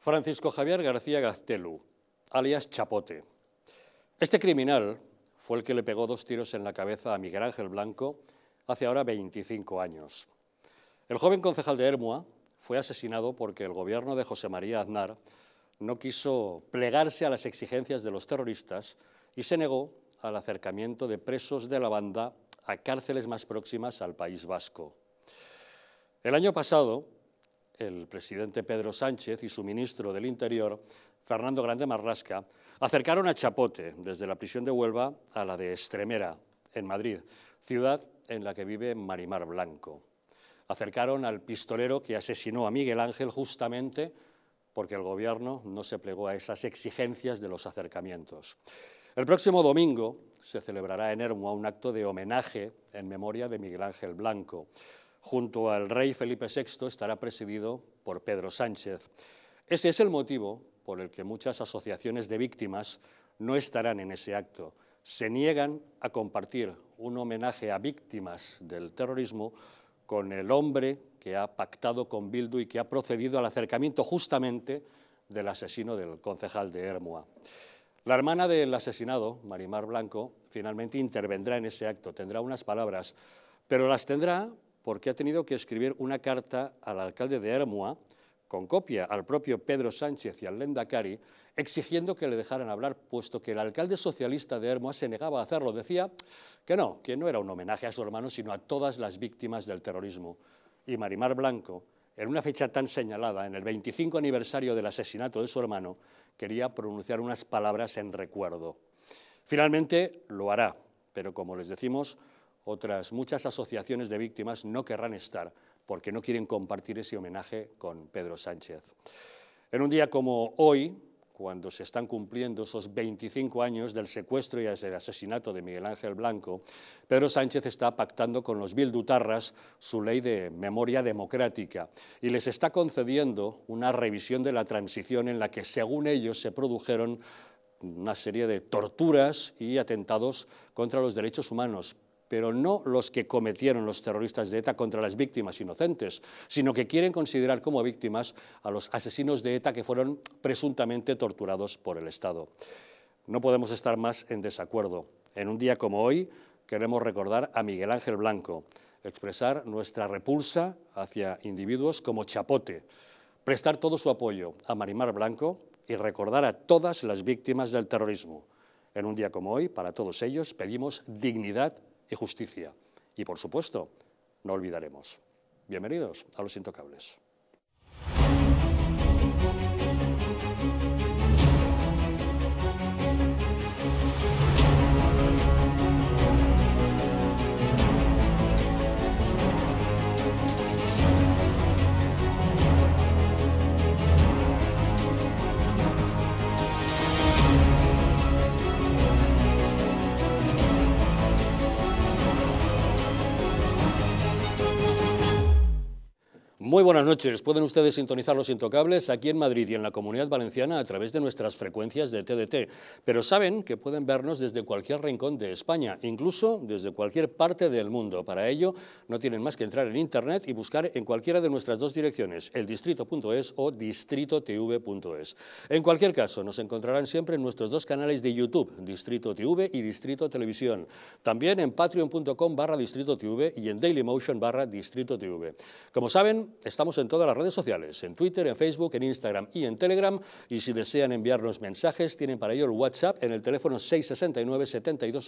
Francisco Javier García Gaztelu, alias Chapote. Este criminal fue el que le pegó dos tiros en la cabeza a Miguel Ángel Blanco hace ahora 25 años. El joven concejal de Hermua fue asesinado porque el gobierno de José María Aznar no quiso plegarse a las exigencias de los terroristas y se negó al acercamiento de presos de la banda a cárceles más próximas al País Vasco. El año pasado, el presidente Pedro Sánchez y su ministro del Interior, Fernando Grande Marrasca, acercaron a Chapote, desde la prisión de Huelva, a la de Estremera, en Madrid, ciudad en la que vive Marimar Blanco. Acercaron al pistolero que asesinó a Miguel Ángel justamente porque el gobierno no se plegó a esas exigencias de los acercamientos. El próximo domingo se celebrará en Hermoa un acto de homenaje en memoria de Miguel Ángel Blanco junto al rey Felipe VI estará presidido por Pedro Sánchez. Ese es el motivo por el que muchas asociaciones de víctimas no estarán en ese acto. Se niegan a compartir un homenaje a víctimas del terrorismo con el hombre que ha pactado con Bildu y que ha procedido al acercamiento justamente del asesino del concejal de Hermoa. La hermana del asesinado, Marimar Blanco, finalmente intervendrá en ese acto, tendrá unas palabras, pero las tendrá porque ha tenido que escribir una carta al alcalde de hermoa con copia al propio Pedro Sánchez y al Cari exigiendo que le dejaran hablar, puesto que el alcalde socialista de Hermoa se negaba a hacerlo. Decía que no, que no era un homenaje a su hermano, sino a todas las víctimas del terrorismo. Y Marimar Blanco, en una fecha tan señalada, en el 25 aniversario del asesinato de su hermano, quería pronunciar unas palabras en recuerdo. Finalmente lo hará, pero como les decimos, otras muchas asociaciones de víctimas no querrán estar porque no quieren compartir ese homenaje con Pedro Sánchez. En un día como hoy, cuando se están cumpliendo esos 25 años del secuestro y el asesinato de Miguel Ángel Blanco, Pedro Sánchez está pactando con los bildutarras su ley de memoria democrática y les está concediendo una revisión de la transición en la que, según ellos, se produjeron una serie de torturas y atentados contra los derechos humanos, pero no los que cometieron los terroristas de ETA contra las víctimas inocentes, sino que quieren considerar como víctimas a los asesinos de ETA que fueron presuntamente torturados por el Estado. No podemos estar más en desacuerdo. En un día como hoy queremos recordar a Miguel Ángel Blanco, expresar nuestra repulsa hacia individuos como Chapote, prestar todo su apoyo a Marimar Blanco y recordar a todas las víctimas del terrorismo. En un día como hoy, para todos ellos, pedimos dignidad y justicia. Y por supuesto, no olvidaremos. Bienvenidos a Los Intocables. Muy buenas noches. Pueden ustedes sintonizar los intocables aquí en Madrid y en la Comunidad Valenciana a través de nuestras frecuencias de TDT. Pero saben que pueden vernos desde cualquier rincón de España, incluso desde cualquier parte del mundo. Para ello, no tienen más que entrar en Internet y buscar en cualquiera de nuestras dos direcciones, eldistrito.es o distritotv.es. En cualquier caso, nos encontrarán siempre en nuestros dos canales de YouTube, Distrito TV y Distrito Televisión. También en patreon.com barra Distrito TV y en dailymotion barra Distrito TV. Como saben, Estamos en todas las redes sociales, en Twitter, en Facebook, en Instagram y en Telegram. Y si desean enviarnos mensajes, tienen para ello el WhatsApp en el teléfono 669 72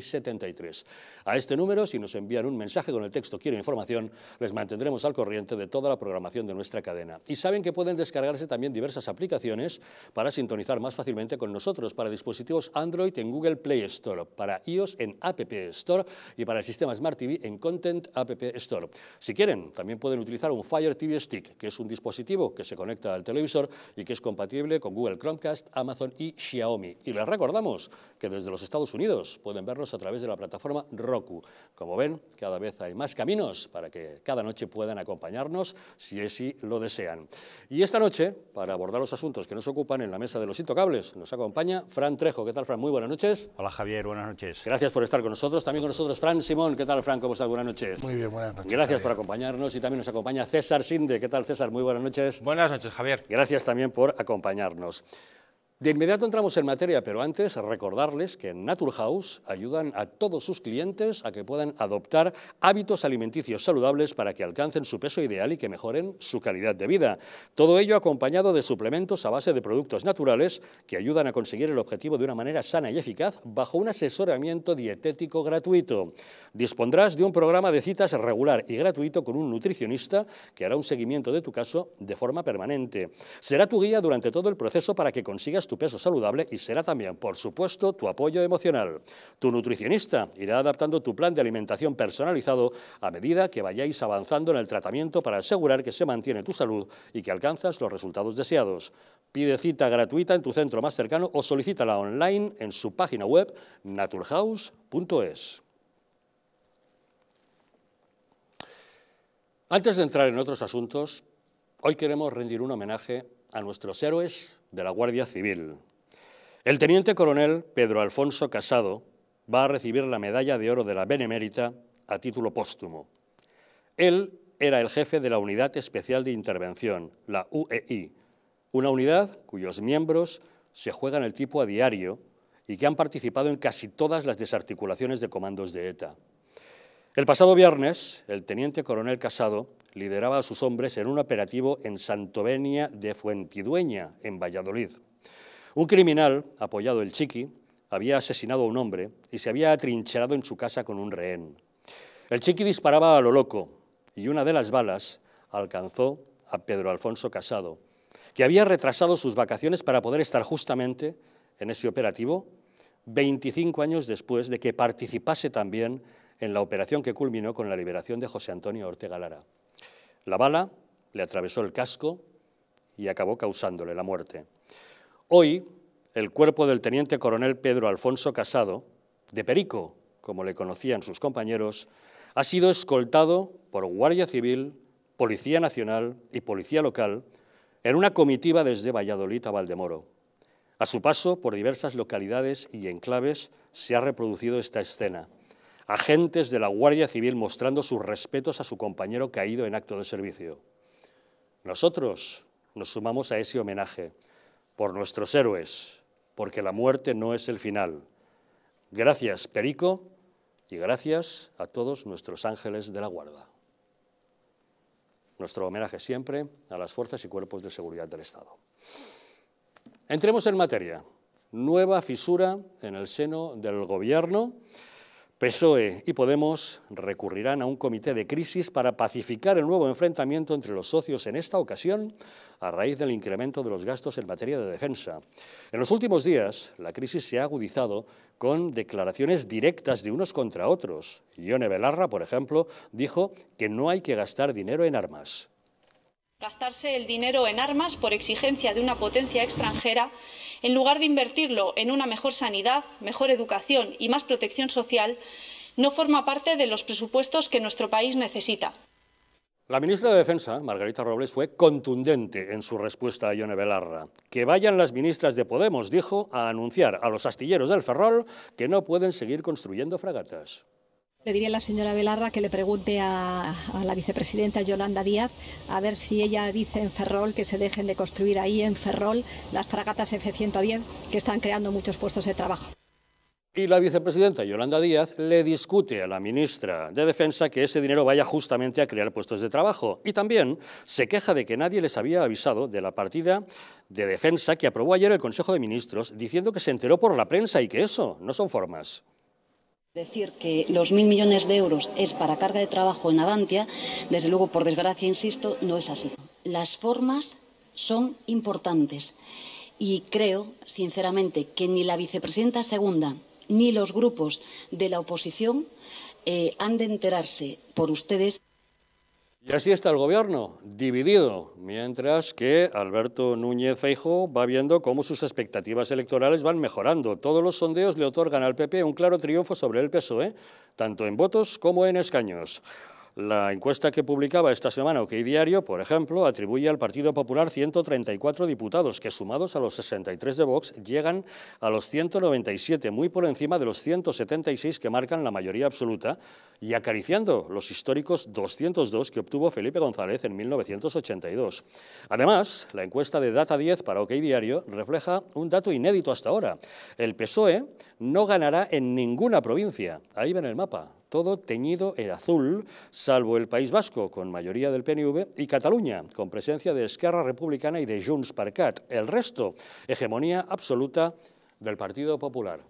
73. A este número, si nos envían un mensaje con el texto Quiero información, les mantendremos al corriente de toda la programación de nuestra cadena. Y saben que pueden descargarse también diversas aplicaciones para sintonizar más fácilmente con nosotros para dispositivos Android en Google Play Store, para iOS en App Store y para el sistema Smart TV en Content App Store. Si quieren, también pueden utilizar Fire TV Stick, que es un dispositivo que se conecta al televisor y que es compatible con Google Chromecast, Amazon y Xiaomi. Y les recordamos que desde los Estados Unidos pueden verlos a través de la plataforma Roku. Como ven, cada vez hay más caminos para que cada noche puedan acompañarnos si así lo desean. Y esta noche, para abordar los asuntos que nos ocupan en la mesa de los intocables, nos acompaña Fran Trejo. ¿Qué tal, Fran? Muy buenas noches. Hola, Javier. Buenas noches. Gracias por estar con nosotros. También con nosotros, Fran Simón. ¿Qué tal, Fran? ¿Cómo estás? Buenas noches. Muy bien, buenas noches. Gracias por acompañarnos y también nos acompaña César Sinde. ¿Qué tal, César? Muy buenas noches. Buenas noches, Javier. Gracias también por acompañarnos. De inmediato entramos en materia, pero antes recordarles que en Naturhaus ayudan a todos sus clientes a que puedan adoptar hábitos alimenticios saludables para que alcancen su peso ideal y que mejoren su calidad de vida. Todo ello acompañado de suplementos a base de productos naturales que ayudan a conseguir el objetivo de una manera sana y eficaz bajo un asesoramiento dietético gratuito. Dispondrás de un programa de citas regular y gratuito con un nutricionista que hará un seguimiento de tu caso de forma permanente. Será tu guía durante todo el proceso para que consigas tu peso saludable y será también, por supuesto, tu apoyo emocional. Tu nutricionista irá adaptando tu plan de alimentación personalizado a medida que vayáis avanzando en el tratamiento para asegurar que se mantiene tu salud y que alcanzas los resultados deseados. Pide cita gratuita en tu centro más cercano o solicítala online en su página web naturhouse.es. Antes de entrar en otros asuntos, hoy queremos rendir un homenaje a nuestros héroes de la Guardia Civil. El teniente coronel Pedro Alfonso Casado va a recibir la medalla de oro de la Benemérita a título póstumo. Él era el jefe de la Unidad Especial de Intervención, la UEI, una unidad cuyos miembros se juegan el tipo a diario y que han participado en casi todas las desarticulaciones de comandos de ETA. El pasado viernes, el teniente coronel Casado lideraba a sus hombres en un operativo en Santovenia de Fuentidueña, en Valladolid. Un criminal, apoyado el Chiqui, había asesinado a un hombre y se había atrincherado en su casa con un rehén. El Chiqui disparaba a lo loco y una de las balas alcanzó a Pedro Alfonso Casado, que había retrasado sus vacaciones para poder estar justamente en ese operativo 25 años después de que participase también en la operación que culminó con la liberación de José Antonio Ortega Lara. La bala le atravesó el casco y acabó causándole la muerte. Hoy, el cuerpo del teniente coronel Pedro Alfonso Casado, de Perico, como le conocían sus compañeros, ha sido escoltado por Guardia Civil, Policía Nacional y Policía Local en una comitiva desde Valladolid a Valdemoro. A su paso por diversas localidades y enclaves se ha reproducido esta escena agentes de la Guardia Civil mostrando sus respetos a su compañero caído en acto de servicio. Nosotros nos sumamos a ese homenaje por nuestros héroes, porque la muerte no es el final. Gracias, Perico, y gracias a todos nuestros ángeles de la guarda. Nuestro homenaje siempre a las fuerzas y cuerpos de seguridad del Estado. Entremos en materia. Nueva fisura en el seno del Gobierno. PSOE y Podemos recurrirán a un comité de crisis para pacificar el nuevo enfrentamiento entre los socios en esta ocasión a raíz del incremento de los gastos en materia de defensa. En los últimos días, la crisis se ha agudizado con declaraciones directas de unos contra otros. Ione Belarra, por ejemplo, dijo que no hay que gastar dinero en armas gastarse el dinero en armas por exigencia de una potencia extranjera, en lugar de invertirlo en una mejor sanidad, mejor educación y más protección social, no forma parte de los presupuestos que nuestro país necesita. La ministra de Defensa, Margarita Robles, fue contundente en su respuesta a Ione Belarra. Que vayan las ministras de Podemos, dijo, a anunciar a los astilleros del Ferrol que no pueden seguir construyendo fragatas. Le diría a la señora Velarra que le pregunte a, a, la vicepresidenta Yolanda Díaz a ver si ella dice en Ferrol que se dejen de construir ahí en Ferrol las fragatas F-110 que están creando muchos puestos de trabajo. Y la vicepresidenta Yolanda Díaz le discute a la ministra de Defensa que ese dinero vaya justamente a crear puestos de trabajo. Y también se queja de que nadie les había avisado de la partida de defensa que aprobó ayer el Consejo de Ministros, diciendo que se enteró por la prensa y que eso no son formas. Decir que los mil millones de euros es para carga de trabajo en Avantia, desde luego, por desgracia, insisto, no es así. Las formas son importantes y creo, sinceramente, que ni la vicepresidenta segunda ni los grupos de la oposición eh, han de enterarse por ustedes. Y así está el gobierno, dividido, mientras que Alberto Núñez Feijo va viendo cómo sus expectativas electorales van mejorando. Todos los sondeos le otorgan al PP un claro triunfo sobre el PSOE, tanto en votos como en escaños. La encuesta que publicaba esta semana OK Diario, por ejemplo, atribuye al Partido Popular 134 diputados, que sumados a los 63 de Vox llegan a los 197, muy por encima de los 176 que marcan la mayoría absoluta, y acariciando los históricos 202 que obtuvo Felipe González en 1982. Además, la encuesta de Data 10 para OK Diario refleja un dato inédito hasta ahora. El PSOE no ganará en ninguna provincia. Ahí ven el mapa, todo teñido en azul, salvo el País Vasco, con mayoría del PNV, y Cataluña, con presencia de Esquerra Republicana y de Junts per Cat. El resto, hegemonía absoluta del Partido Popular.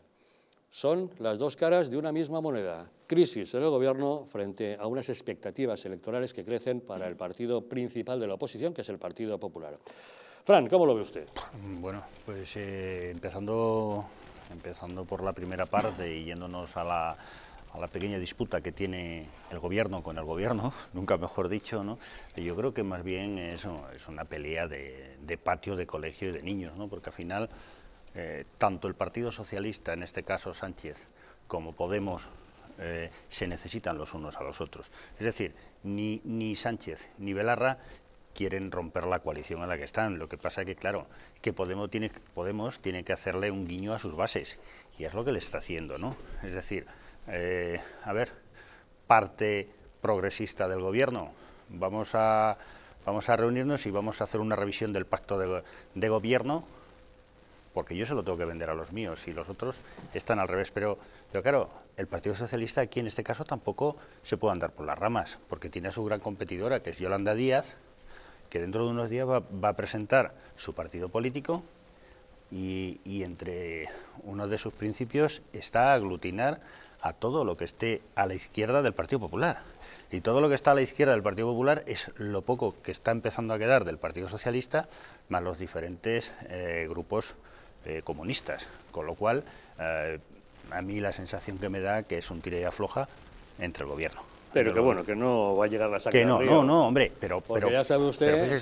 Son las dos caras de una misma moneda. Crisis en el gobierno frente a unas expectativas electorales que crecen para el partido principal de la oposición, que es el Partido Popular. Fran, ¿cómo lo ve usted? Bueno, pues eh, empezando empezando por la primera parte y yéndonos a la, a la pequeña disputa que tiene el gobierno con el gobierno, nunca mejor dicho, ¿no? yo creo que más bien es, es una pelea de, de, patio, de colegio y de niños, ¿no? porque al final eh, tanto el Partido Socialista, en este caso Sánchez, como Podemos, eh, se necesitan los unos a los otros. Es decir, ni, ni Sánchez ni Belarra quieren romper la coalición en la que están. Lo que pasa es que, claro, que Podemos tiene, Podemos tiene que hacerle un guiño a sus bases, y es lo que le está haciendo, ¿no? Es decir, eh, a ver, parte progresista del gobierno, vamos a, vamos a reunirnos y vamos a hacer una revisión del pacto de, gobierno, porque yo se lo tengo que vender a los míos y los otros están al revés. Pero, pero claro, el Partido Socialista aquí en este caso tampoco se puede andar por las ramas, porque tiene a su gran competidora, que es Yolanda Díaz, que dentro de unos días va, a presentar su partido político y, entre uno de sus principios está aglutinar a todo lo que esté a la izquierda del Partido Popular. Y todo lo que está a la izquierda del Partido Popular es lo poco que está empezando a quedar del Partido Socialista, más los diferentes eh, grupos eh, comunistas. Con lo cual, eh, a mí la sensación que me da que es un tira afloja entre el gobierno. Pero que bueno, que no va a llegar la saca Que no, no, no, hombre, pero... Porque ya sabe usted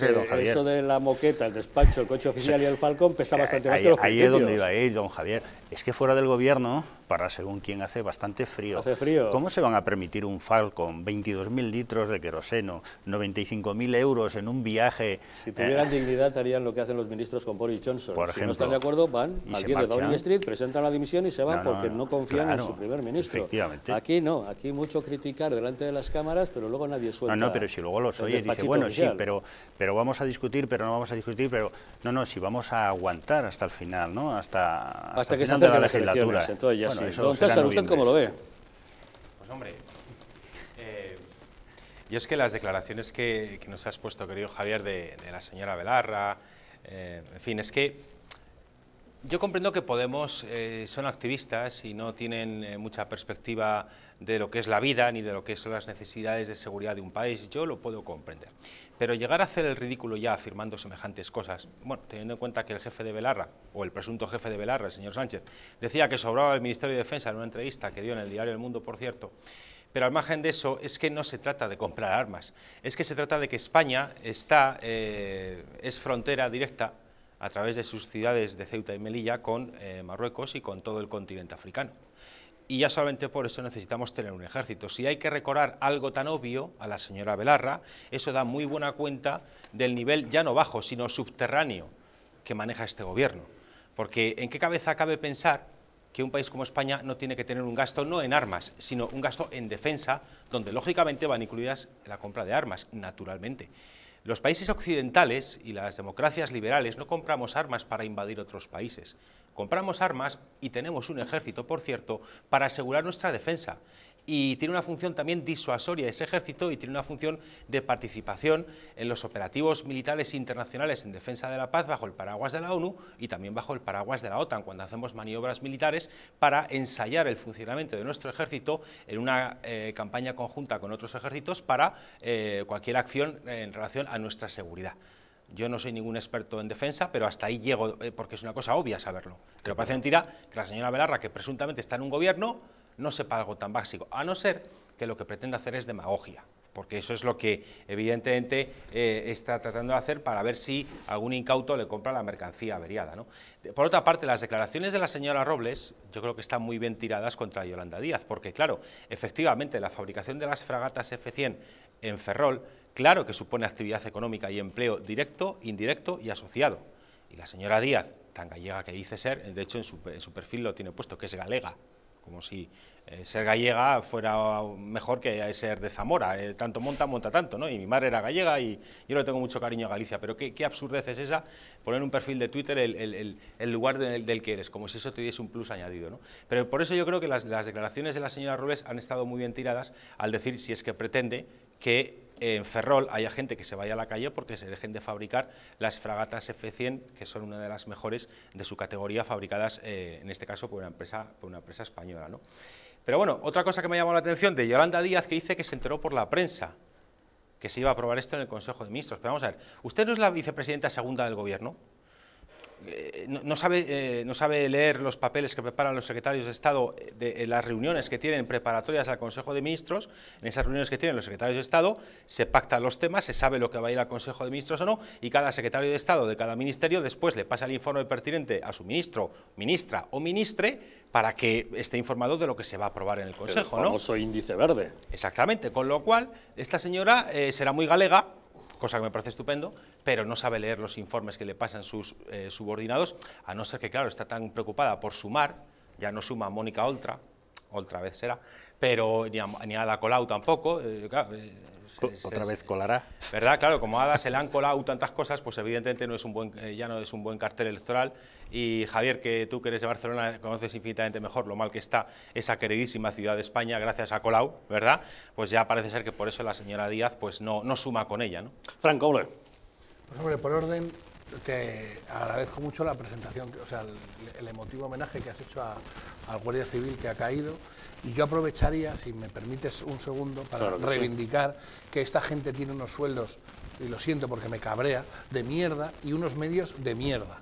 eso de la moqueta, el despacho, el coche oficial y el falcón pesa bastante más que los Ahí es donde iba a ir, don Javier. Es que fuera del gobierno según quien hace bastante frío. ¿Cómo se van a permitir un Falcon, 22.000 litros de queroseno, 95.000 euros en un viaje? Si tuvieran eh, dignidad harían lo que hacen los ministros con Boris Johnson. si no están de acuerdo van al de Downing Street, presentan la dimisión y se van porque no, confían en su primer ministro. Aquí no, aquí mucho criticar delante de las cámaras, pero luego nadie suelta. No, no, pero si luego los oyes dice, bueno, sí, pero, pero vamos a discutir, pero no vamos a discutir, pero no, no, si vamos a aguantar hasta el final, ¿no? Hasta, hasta, que final se de la legislatura. Entonces ya Don César, cómo lo ve? Pues hombre, eh, yo es que las declaraciones que, nos has puesto, querido Javier, de, la señora Belarra, eh, en fin, es que yo comprendo que Podemos eh, son activistas y no tienen eh, mucha perspectiva de lo que es la vida ni de lo que son las necesidades de seguridad de un país, yo lo puedo comprender. Pero llegar a hacer el ridículo ya afirmando semejantes cosas, bueno, teniendo en cuenta que el jefe de Belarra, o el presunto jefe de Belarra, el señor Sánchez, decía que sobraba el Ministerio de Defensa en una entrevista que dio en el diario El Mundo, por cierto, pero al margen de eso, es que no se trata de comprar armas, es que se trata de que España está, eh, es frontera directa a través de sus ciudades de Ceuta y Melilla con eh, Marruecos y con todo el continente africano. Y ya solamente por eso necesitamos tener un ejército. Si hay que recordar algo tan obvio a la señora Belarra, eso da muy buena cuenta del nivel ya no bajo, sino subterráneo que maneja este gobierno. Porque ¿en qué cabeza cabe pensar que un país como España no tiene que tener un gasto no en armas, sino un gasto en defensa, donde lógicamente van incluidas la compra de armas, naturalmente. Los países occidentales y las democracias liberales no compramos armas para invadir otros países. Compramos armas, y tenemos un ejército, por cierto, para asegurar nuestra defensa y tiene una función también disuasoria ese ejército y tiene una función de participación en los operativos militares internacionales en defensa de la paz bajo el paraguas de la ONU y también bajo el paraguas de la OTAN cuando hacemos maniobras militares para ensayar el funcionamiento de nuestro ejército en una eh, campaña conjunta con otros ejércitos para eh, cualquier acción en relación a nuestra seguridad. Yo no soy ningún experto en defensa, pero hasta ahí llego, eh, porque es una cosa obvia saberlo. Pero parece mentira que la señora Belarra, que presuntamente está en un gobierno, no sepa algo tan básico, a no ser que lo que pretende hacer es demagogia porque eso es lo que evidentemente eh, está tratando de hacer para ver si algún incauto le compra la mercancía averiada. ¿no? Por otra parte, las declaraciones de la señora Robles yo creo que están muy bien tiradas contra Yolanda Díaz, porque claro, efectivamente la fabricación de las fragatas F100 en Ferrol, claro que supone actividad económica y empleo directo, indirecto y asociado. Y la señora Díaz, tan gallega que dice ser, de hecho en su, en su perfil lo tiene puesto, que es galega, como si eh, ser gallega fuera mejor que ser de Zamora, eh, tanto monta, monta tanto, ¿no? Y mi madre era gallega y yo le tengo mucho cariño a Galicia, pero qué, absurdez es esa poner un perfil de Twitter el, lugar del, que eres, como si eso te diese un plus añadido, ¿no? Pero por eso yo creo que las, las declaraciones de la señora Robles han estado muy bien tiradas al decir si es que pretende que en Ferrol hay gente que se vaya a la calle porque se dejen de fabricar las fragatas F100, que son una de las mejores de su categoría, fabricadas eh, en este caso por una empresa, por una empresa española. Pero bueno, otra cosa que me llamó la atención de Yolanda Díaz, que dice que se enteró por la prensa que se iba a aprobar esto en el Consejo de Ministros. Pero vamos a ver, usted no es la vicepresidenta segunda del Gobierno, eh, no, sabe, eh, no sabe leer los papeles que preparan los secretarios de Estado eh, de, las reuniones que tienen preparatorias al Consejo de Ministros, en esas reuniones que tienen los secretarios de Estado se pactan los temas, se sabe lo que va a ir al Consejo de Ministros o no, y cada secretario de Estado de cada ministerio después le pasa el informe pertinente a su ministro, ministra o ministre para que esté informado de lo que se va a aprobar en el Consejo. El famoso índice verde. Exactamente, con lo cual esta señora será muy galega, cosa que me parece estupendo, pero no sabe leer los informes que le pasan sus eh, subordinados, a no ser que, claro, está tan preocupada por sumar, ya no suma Mónica Oltra, otra vez será, pero ni a, ni a la Colau tampoco. Eh, eh, otra vez colará. ¿Verdad? Claro, como a Ada se le han colado tantas cosas, pues evidentemente no es un buen, eh, ya no es un buen cartel electoral. Y Javier, que tú que eres de Barcelona, conoces infinitamente mejor lo mal que está esa queridísima ciudad de España gracias a Colau, ¿verdad? Pues ya parece ser que por eso la señora Díaz pues no, no suma con ella, ¿no? Frank Pues hombre, por orden, te agradezco mucho la presentación, o sea, el, emotivo homenaje que has hecho al Guardia Civil que ha caído. Y yo aprovecharía, si me permites un segundo, para reivindicar que esta gente tiene unos sueldos, y lo siento porque me cabrea, de mierda y unos medios de mierda.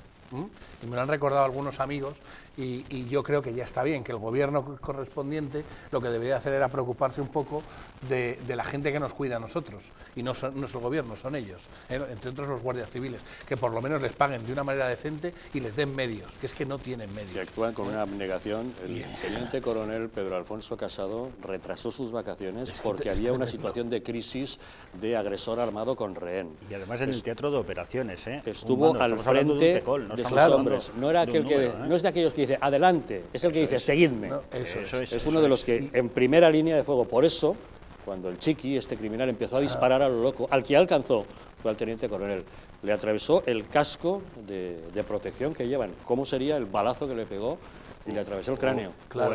Y me lo han recordado algunos amigos y, yo creo que ya está bien, que el gobierno correspondiente lo que debería hacer era preocuparse un poco de, la gente que nos cuida a nosotros. Y no, es el gobierno, son ellos, eh, entre otros los guardias civiles, que por lo menos les paguen de una manera decente y les den medios, que es que no tienen medios. Que actúan con una abnegación. El teniente coronel Pedro Alfonso Casado retrasó sus vacaciones porque había una situación de crisis de agresor armado con rehén. Y además en el teatro de operaciones, ¿eh? Estuvo al frente de, sus hombres. No, era aquel que, ¿eh? no es de aquellos que dice adelante, es el que dice seguidme. es, uno de los que en primera línea de fuego. Por eso, cuando el chiqui, este criminal, empezó a ah. disparar a lo loco, al que alcanzó fue al teniente coronel. Le atravesó el casco de, de protección que llevan. ¿Cómo sería el balazo que le pegó? y le atravesó el cráneo. O,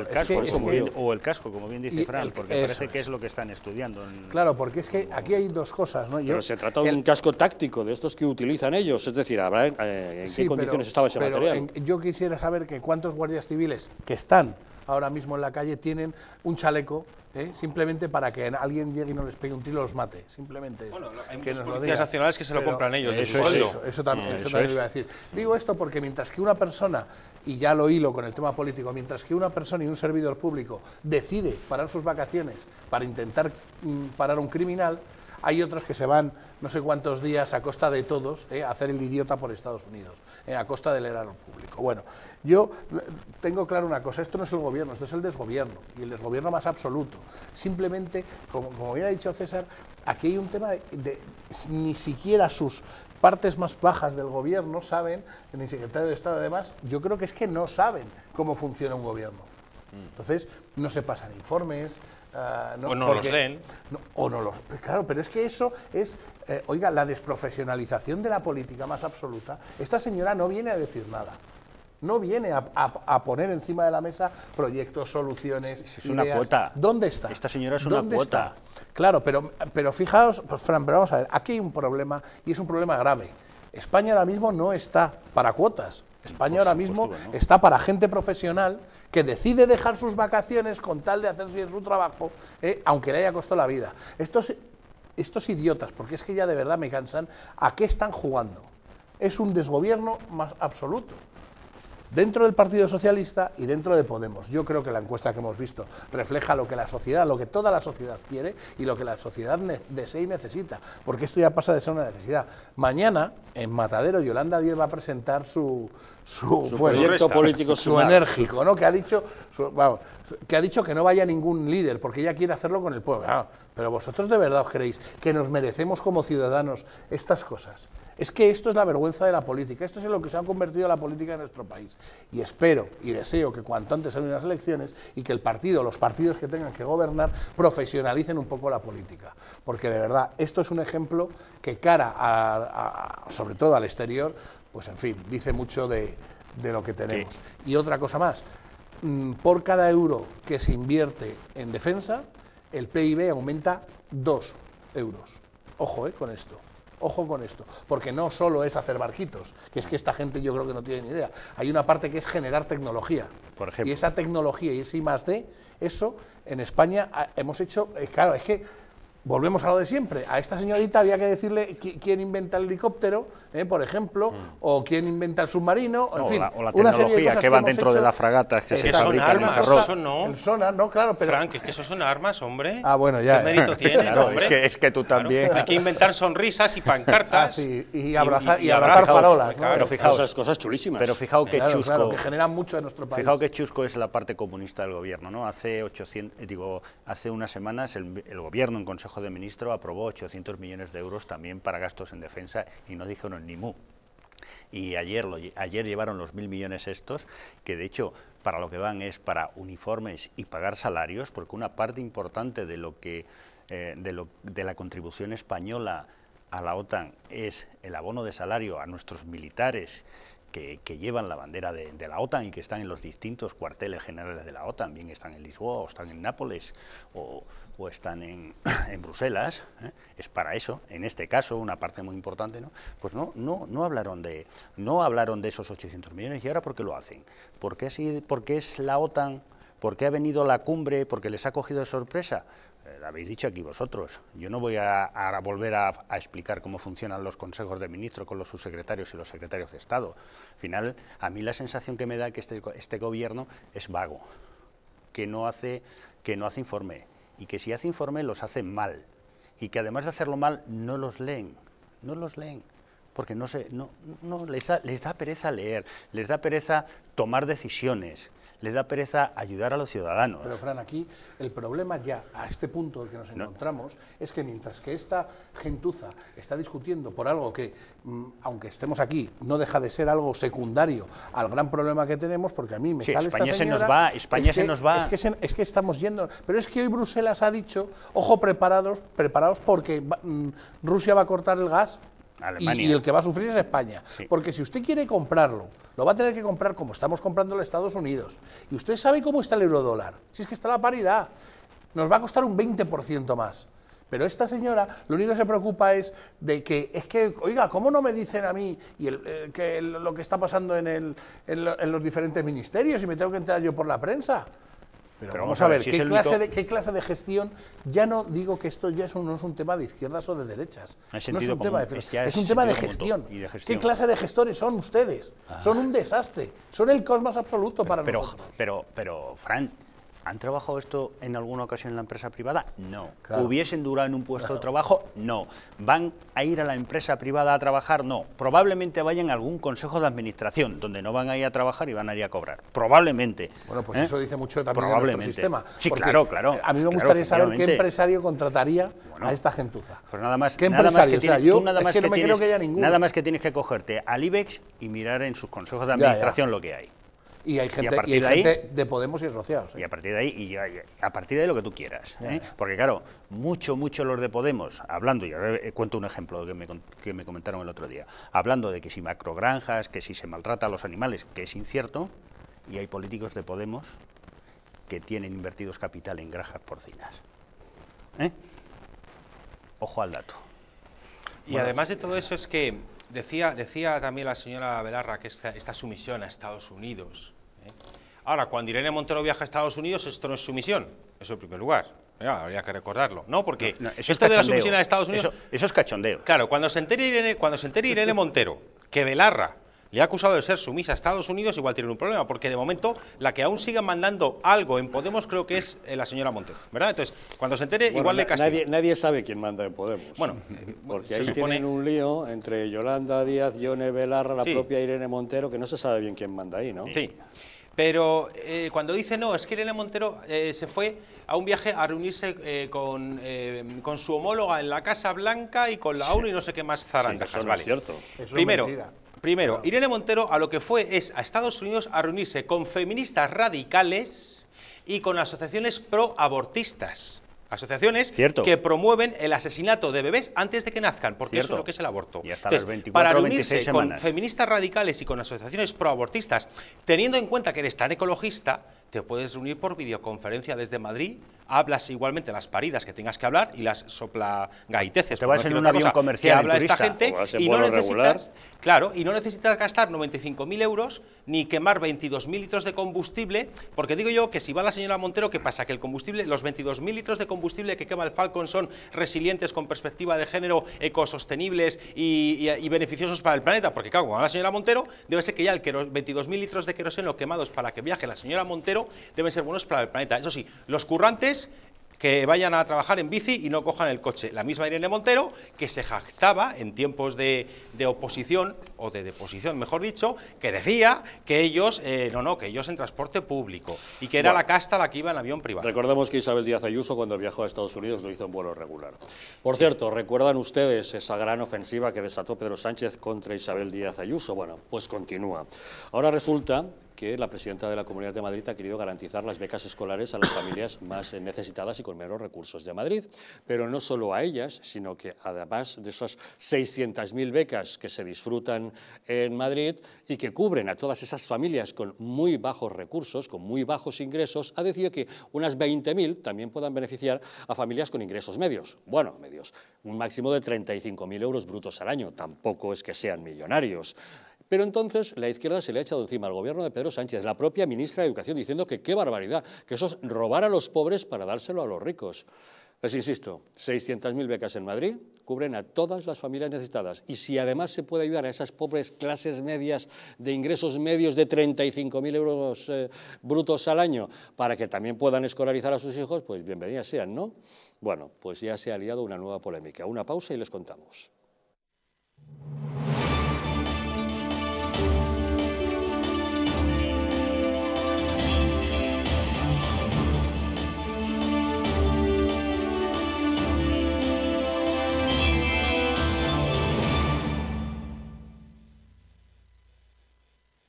el casco, como bien, dice Fran, porque parece que es lo que están estudiando. claro, porque es que aquí hay dos cosas. ¿no? pero se trata de un casco táctico, de estos que utilizan ellos. Es decir, ¿habrá, eh, ¿en qué condiciones estaba ese material? yo quisiera saber que cuántos guardias civiles que están ahora mismo en la calle tienen un chaleco ¿eh? simplemente para que alguien llegue y no les pegue un tiro los mate. Simplemente eso. Bueno, hay muchas policías nacionales que se lo compran ellos. Eso, eso, también, mm, iba a decir. Digo esto porque mientras que una persona, y ya lo hilo con el tema político, mientras que una persona y un servidor público decide parar sus vacaciones para intentar mm, parar a un criminal, hay otros que se van no sé cuántos días a costa de todos eh, a hacer el idiota por Estados Unidos, eh, a costa del erario público. Bueno, yo tengo claro una cosa, esto no es el gobierno, esto es el desgobierno, y el desgobierno más absoluto. Simplemente, como, bien ha dicho César, aquí hay un tema de, ni siquiera sus partes más bajas del gobierno saben, el secretario de Estado además, yo creo que es que no saben cómo funciona un gobierno. Mm. Entonces, no se pasan informes, Ah, o no los leen. o no los. Claro, pero es que eso es, eh, oiga, la desprofesionalización de la política más absoluta. Esta señora no viene a decir nada. No viene a, poner encima de la mesa proyectos, soluciones. Es, una cuota. ¿Dónde está? Esta señora es una cuota. Claro, pero, pero fijaos, pues, Fran, pero vamos a ver, aquí hay un problema y es un problema grave. España ahora mismo no está para cuotas. España ahora mismo está para gente profesional que decide dejar sus vacaciones con tal de hacer bien su trabajo, eh, aunque le haya costado la vida. Estos, estos idiotas, porque es que ya de verdad me cansan, ¿a qué están jugando? Es un desgobierno más absoluto dentro del Partido Socialista y dentro de Podemos. Yo creo que la encuesta que hemos visto refleja lo que la sociedad, lo que toda la sociedad quiere y lo que la sociedad desea y necesita, porque esto ya pasa de ser una necesidad. Mañana, en Matadero, Yolanda Díez va a presentar su, su, proyecto político, su enérgico, ¿no? que, ha dicho, que ha dicho que no vaya ningún líder, porque ella quiere hacerlo con el pueblo. Ah, pero vosotros de verdad os creéis que nos merecemos como ciudadanos estas cosas. Es que esto es la vergüenza de la política, esto es en lo que se ha convertido la política en nuestro país. Y espero y deseo que cuanto antes salgan las elecciones y que el partido, los partidos que tengan que gobernar, profesionalicen un poco la política. Porque de verdad, esto es un ejemplo que cara, sobre todo al exterior, pues en fin, dice mucho de, lo que tenemos. Y otra cosa más, mm, por cada euro que se invierte en defensa, el PIB aumenta dos euros. Ojo eh, con esto. Ojo con esto, porque no solo es hacer barquitos, que es que esta gente yo creo que no tiene ni idea. Hay una parte que es generar tecnología. Por ejemplo. Y esa tecnología y ese I más D, eso en España hemos hecho, eh, claro, es que volvemos a lo de siempre. A esta señorita había que decirle quién inventa el helicóptero, ¿eh? por ejemplo, mm. o quién inventa el submarino, en fin. O la, tecnología que van dentro de las fragatas que, se fabrican en Ferrol. Eso no. El no, claro, Frank, es que eso son armas, hombre. Ah, bueno, ya. ¿Qué mérito tiene, claro, Es que, tú también... Hay que inventar sonrisas y pancartas. Ah, y, abrazar, y, farolas. pero fijaos, cosas, cosas chulísimas. Pero fijaos que Chusco... que generan mucho en nuestro país. Fijaos que Chusco es la parte comunista del gobierno, ¿no? Hace 800, digo, hace unas semanas el gobierno en Consejo de ministro aprobó 800 millones de euros también para gastos en defensa y no dijeron ni mu. Y ayer, ayer llevaron los mil millones estos, que de hecho para lo que van es para uniformes y pagar salarios, porque una parte importante de, lo que, eh, de, lo, de la contribución española a la OTAN es el abono de salario a nuestros militares que, llevan la bandera de, de, la OTAN y que están en los distintos cuarteles generales de la OTAN, bien están en Lisboa o están en Nápoles o, o están en, en Bruselas, ¿eh? es para eso, en este caso, una parte muy importante, ¿no? Pues no, no, no, hablaron, de, no hablaron de esos 800 millones y ahora ¿por qué lo hacen? ¿Por qué, porque es la OTAN? ¿Por qué ha venido la cumbre? ¿Por qué les ha cogido de sorpresa? Eh, habéis dicho aquí vosotros. Yo no voy a, volver a, explicar cómo funcionan los consejos de ministros con los subsecretarios y los secretarios de Estado. Al final, a mí la sensación que me da es que este, este gobierno es vago, que no hace, que no hace informe, y que si hace informe los hace mal y que además de hacerlo mal no los leen, no los leen porque no, se, no, no les, da, les da pereza leer, les da pereza tomar decisiones, les da pereza ayudar a los ciudadanos. Pero Fran, aquí el problema ya a este punto que nos encontramos es que mientras que esta gentuza está discutiendo por algo que, mm, aunque estemos aquí, no deja de ser algo secundario al gran problema que tenemos, porque a mí me sale España se nos va, España se nos va. Es que, es que, estamos yendo, pero es que hoy Bruselas ha dicho, ojo preparados, preparados porque mm, Rusia va a cortar el gas y, el que va a sufrir es España. Porque si usted quiere comprarlo, lo va a tener que comprar como estamos comprando en Estados Unidos. Y usted sabe cómo está el euro dólar. Si es que está la paridad. Nos va a costar un 20% más. Pero esta señora lo único que se preocupa es de que, es que, oiga, ¿cómo no me dicen a mí y eh, que lo que está pasando en, en los diferentes ministerios y me tengo que enterar yo por la prensa? Pero, vamos, a ver, ¿qué, clase de, ¿qué, clase de, gestión? Ya no digo que esto ya es no es un tema de izquierdas o de derechas. es un tema de, gestión. ¿Qué clase de gestores son ustedes? Ah. Son un desastre. Son el cosmos absoluto para pero, nosotros. Pero, pero, Fran, ¿Han trabajado esto en alguna ocasión en la empresa privada? No. ¿Hubiesen durado en un puesto de trabajo? No. ¿Van a ir a la empresa privada a trabajar? No. Probablemente vayan a algún consejo de administración, donde no van a ir a trabajar y van a ir a cobrar. Probablemente. Bueno, pues ¿Eh? eso dice mucho también Probablemente. nuestro sistema. Sí, claro, claro. A mí me gustaría saber qué empresario contrataría a esta gentuza. Pues nada más, que tienes, nada más que, nada más que tienes que cogerte al IBEX y mirar en sus consejos de administración lo que hay. Y hay gente, y de, Podemos y asociados. ¿eh? Y a partir de ahí, y a, partir de lo que tú quieras. ¿eh? Porque claro, mucho, mucho los de Podemos, hablando, y ahora eh, cuento un ejemplo que me, comentaron el otro día, hablando de que si macrogranjas, que si se maltrata a los animales, que es incierto, y hay políticos de Podemos que tienen invertidos capital en granjas porcinas. Ojo al dato. Y además de todo eso es que decía, decía también la señora Belarra que esta sumisión a Estados Unidos, ¿eh? Ahora, cuando Irene Montero viaja a Estados Unidos, esto no es sumisión, misión, eso en primer lugar. habría que recordarlo, ¿no? Porque esto de la sumisión a Estados Unidos... Eso, es cachondeo. Claro, cuando se, entere Irene, cuando se entere Irene Montero que Belarra le ha acusado de ser sumisa a Estados Unidos, igual tiene un problema, porque de momento la que aún sigue mandando algo en Podemos creo que es eh, la señora Montero, ¿verdad? Entonces, cuando se entere, igual le castiga. Nadie, nadie, sabe quién manda en Podemos. Bueno, porque ahí ponen un lío entre Yolanda Díaz, Yone Belarra, la propia Irene Montero, que no se sabe bien quién manda ahí, ¿no? Sí. Pero eh, cuando dice, no, es que Irene Montero eh, se fue a un viaje a reunirse eh, con, su homóloga en la Casa Blanca y con la ONU y no sé qué más zarandajas. Sí, eso es cierto. primero, Irene Montero a lo que fue es a Estados Unidos a reunirse con feministas radicales y con asociaciones pro-abortistas asociaciones que promueven el asesinato de bebés antes de que nazcan, porque Cierto. eso es lo que es el aborto. Y hasta para unirse con feministas radicales y con asociaciones proabortistas, teniendo en cuenta que eres tan ecologista, te puedes unir por videoconferencia desde Madrid, hablas igualmente las paridas que tengas que hablar y las sopla gaiteces. Te vas en un avión comercial y esta gente y no necesitas, claro, y no necesitas gastar 95.000 euros ni quemar 22.000 litros de combustible, porque digo yo que si va la señora Montero, ¿qué pasa? Que el combustible, los 22.000 litros de combustible que quema el Falcon son resilientes con perspectiva de género, ecosostenibles y, beneficiosos para el planeta, porque claro, cuando va la señora Montero, debe ser que ya el 22.000 litros de queroseno quemados para que viaje la señora Montero deben ser buenos para el planeta. Eso sí, los currantes que vayan a trabajar en bici y no cojan el coche. La misma Irene Montero, que se jactaba en tiempos de, oposición, o de deposición, mejor dicho, que decía que ellos, eh, no, no, que ellos en transporte público, y que era la casta la que iba en avión privado. Recordemos que Isabel Díaz Ayuso, cuando viajó a Estados Unidos, lo hizo en vuelo regular. Por cierto, ¿recuerdan ustedes esa gran ofensiva que desató Pedro Sánchez contra Isabel Díaz Ayuso? Bueno, pues continúa. Ahora resulta que la presidenta de la Comunidad de Madrid ha querido garantizar las becas escolares a las familias más necesitadas y con menos recursos de Madrid. Pero no solo a ellas, sino que además de esas 600.000 becas que se disfrutan en Madrid y que cubren a todas esas familias con muy bajos recursos, con muy bajos ingresos, ha decidido que unas 20.000 también puedan beneficiar a familias con ingresos medios. Bueno, medios, un máximo de 35.000 euros brutos al año, tampoco es que sean millonarios. Pero entonces la izquierda se le ha echado encima al gobierno de Pedro Sánchez, la propia ministra de Educación, diciendo que qué barbaridad, que eso es robar a los pobres para dárselo a los ricos. Les pues insisto, 600.000 becas en Madrid cubren a todas las familias necesitadas y si además se puede ayudar a esas pobres clases medias de ingresos medios de 35.000 euros eh, brutos al año para que también puedan escolarizar a sus hijos, pues bienvenidas sean, ¿no? Bueno, pues ya se ha liado una nueva polémica. Una pausa y les contamos.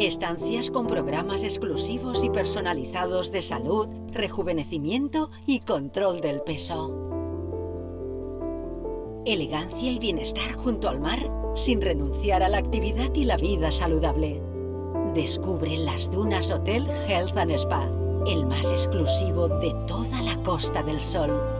Estancias con programas exclusivos y personalizados de salud, rejuvenecimiento y control del peso. Elegancia y bienestar junto al mar sin renunciar a la actividad y la vida saludable. Descubre las Dunas Hotel Health Spa, el más exclusivo de toda la Costa del Sol.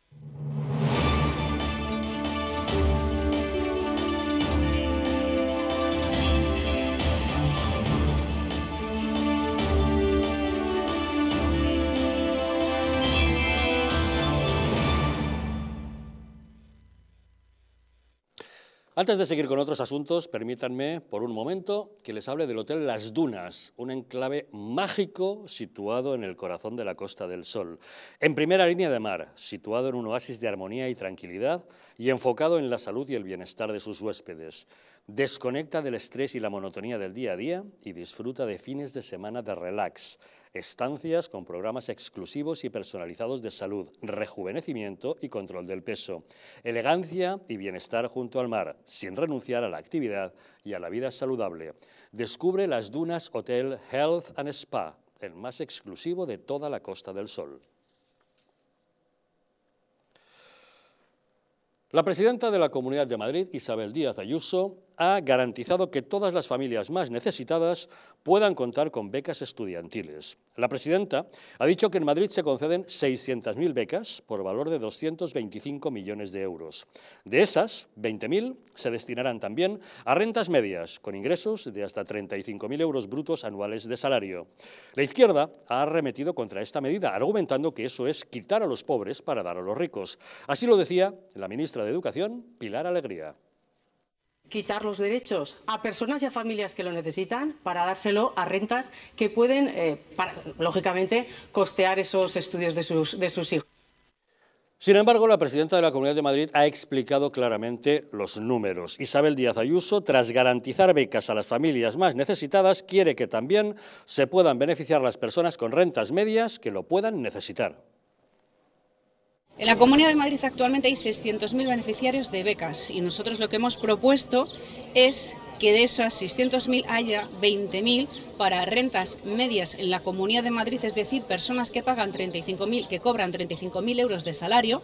Antes de seguir con otros asuntos, permítanme por un momento que les hable del Hotel Las Dunas, un enclave mágico situado en el corazón de la Costa del Sol, en primera línea de mar, situado en un oasis de armonía y tranquilidad y enfocado en la salud y el bienestar de sus huéspedes. Desconecta del estrés y la monotonía del día a día y disfruta de fines de semana de relax, estancias con programas exclusivos y personalizados de salud, rejuvenecimiento y control del peso, elegancia y bienestar junto al mar, sin renunciar a la actividad y a la vida saludable. Descubre las dunas Hotel Health and Spa, el más exclusivo de toda la Costa del Sol. La presidenta de la Comunidad de Madrid, Isabel Díaz Ayuso, ha garantizado que todas las familias más necesitadas puedan contar con becas estudiantiles. La presidenta ha dicho que en Madrid se conceden 600.000 becas por valor de 225 millones de euros. De esas, 20.000 se destinarán también a rentas medias, con ingresos de hasta 35.000 euros brutos anuales de salario. La izquierda ha arremetido contra esta medida, argumentando que eso es quitar a los pobres para dar a los ricos. Así lo decía la ministra de Educación, Pilar Alegría quitar los derechos a personas y a familias que lo necesitan para dárselo a rentas que pueden, eh, lógicamente, costear esos estudios de sus hijos. Sin embargo, la presidenta de la Comunidad de Madrid ha explicado claramente los números. Isabel Díaz Ayuso, tras garantizar becas a las familias más necesitadas, quiere que también se puedan beneficiar las personas con rentas medias que lo puedan necesitar. En la Comunidad de Madrid actualmente hay 600.000 beneficiarios de becas y nosotros lo que hemos propuesto es que de esas 600.000 haya 20.000 para rentas medias en la Comunidad de Madrid, es decir, personas que pagan 35.000, que cobran 35.000 euros de salario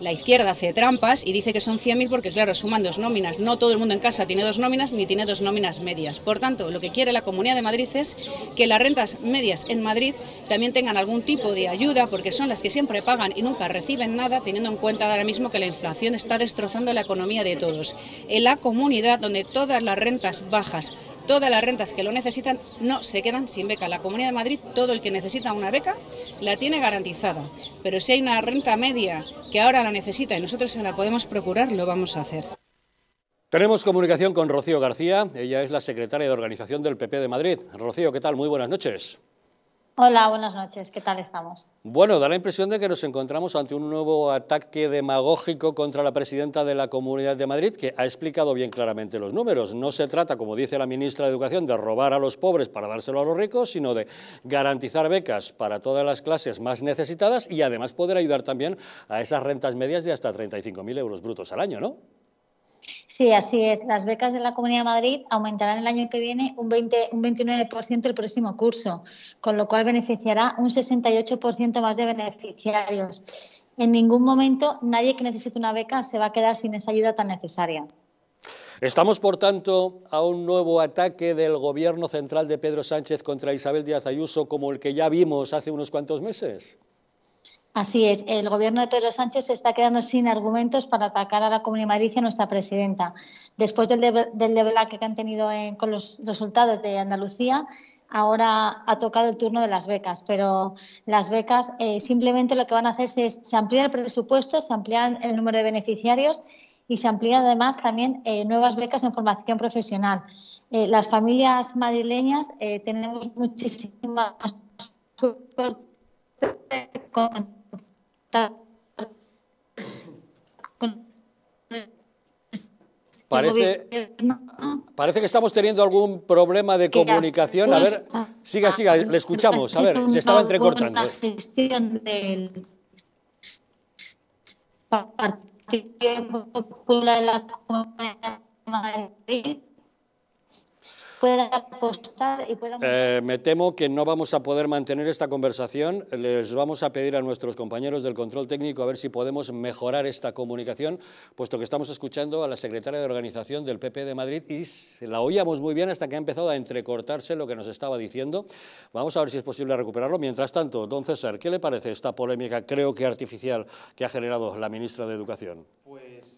la izquierda hace trampas y dice que son 100.000 porque, claro, suman dos nóminas. No todo el mundo en casa tiene dos nóminas ni tiene dos nóminas medias. Por tanto, lo que quiere la Comunidad de Madrid es que las rentas medias en Madrid también tengan algún tipo de ayuda porque son las que siempre pagan y nunca reciben nada, teniendo en cuenta ahora mismo que la inflación está destrozando la economía de todos. En la comunidad donde todas las rentas bajas todas las rentas que lo necesitan no se quedan sin beca. La Comunidad de Madrid, todo el que necesita una beca, la tiene garantizada. Pero si hay una renta media que ahora la necesita y nosotros se la podemos procurar, lo vamos a hacer. Tenemos comunicación con Rocío García, ella es la secretaria de organización del PP de Madrid. Rocío, ¿qué tal? Muy buenas noches. Hola, buenas noches. ¿Qué tal estamos? Bueno, da la impresión de que nos encontramos ante un nuevo ataque demagógico contra la presidenta de la Comunidad de Madrid, que ha explicado bien claramente los números. No se trata, como dice la ministra de Educación, de robar a los pobres para dárselo a los ricos, sino de garantizar becas para todas las clases más necesitadas y además poder ayudar también a esas rentas medias de hasta 35.000 euros brutos al año, ¿no? Sí, así es. Las becas de la Comunidad de Madrid aumentarán el año que viene un, 20, un 29% el próximo curso, con lo cual beneficiará un 68% más de beneficiarios. En ningún momento nadie que necesite una beca se va a quedar sin esa ayuda tan necesaria. Estamos, por tanto, a un nuevo ataque del Gobierno central de Pedro Sánchez contra Isabel Díaz Ayuso, como el que ya vimos hace unos cuantos meses. Así es, el gobierno de Pedro Sánchez se está quedando sin argumentos para atacar a la Comunidad de Madrid y a nuestra presidenta. Después del, de, que han tenido con los resultados de Andalucía, ahora ha tocado el turno de las becas, pero las becas eh, simplemente lo que van a hacer es se el presupuesto, se el número de beneficiarios y se amplían además también eh, nuevas becas en formación profesional. Eh, las familias madrileñas tenemos muchísimas con Parece, parece que estamos teniendo algún problema de comunicación. A ver, pues, ah, siga, siga, le escuchamos. A ver, se estaba entrecortando. La gestión del Partido Popular de la Comunidad Madrid apostar y eh, me temo que no vamos a poder mantener esta conversación. Les vamos a pedir a nuestros compañeros del control técnico a ver si podemos mejorar esta comunicación, puesto que estamos escuchando a la secretaria de organización del PP de Madrid y la oíamos muy bien hasta que ha empezado a entrecortarse lo que nos estaba diciendo. Vamos a ver si es posible recuperarlo. Mientras tanto, don César, ¿qué le parece esta polémica, creo que artificial, que ha generado la ministra de Educación? Pues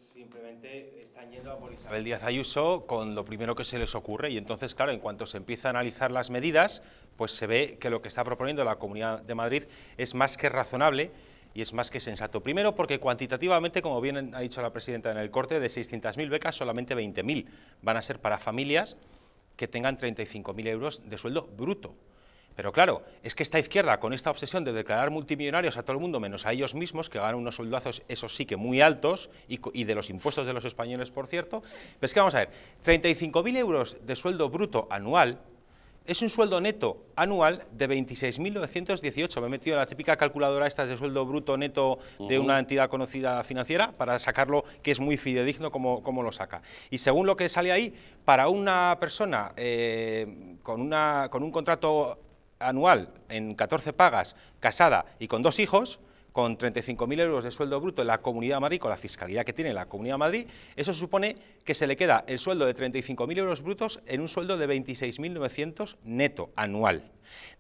por Isabel Díaz Ayuso con lo primero que se les ocurre y entonces, claro, en cuanto se empieza a analizar las medidas, pues se ve que lo que está proponiendo la Comunidad de Madrid es más que razonable y es más que sensato. Primero, porque cuantitativamente, como bien ha dicho la presidenta en el corte, de 600.000 becas, solamente 20.000 van a ser para familias que tengan 35.000 euros de sueldo bruto. Pero claro, es que esta izquierda, con esta obsesión de declarar multimillonarios a todo el mundo, menos a ellos mismos, que ganan unos sueldazos, eso sí que muy altos, y, de los impuestos de los españoles, por cierto, pues que vamos a ver, 35.000 euros de sueldo bruto anual es un sueldo neto anual de 26.918. Me he metido en la típica calculadora estas de sueldo bruto neto de una entidad conocida financiera para sacarlo, que es muy fidedigno como, como lo saca. Y según lo que sale ahí, para una persona eh, con, una, con un contrato anual en 14 pagas, casada y con dos hijos, con 35.000 euros de sueldo bruto en la Comunidad de Madrid, con la fiscalidad que tiene la Comunidad de Madrid, eso supone que se le queda el sueldo de 35.000 euros brutos en un sueldo de 26.900 neto anual,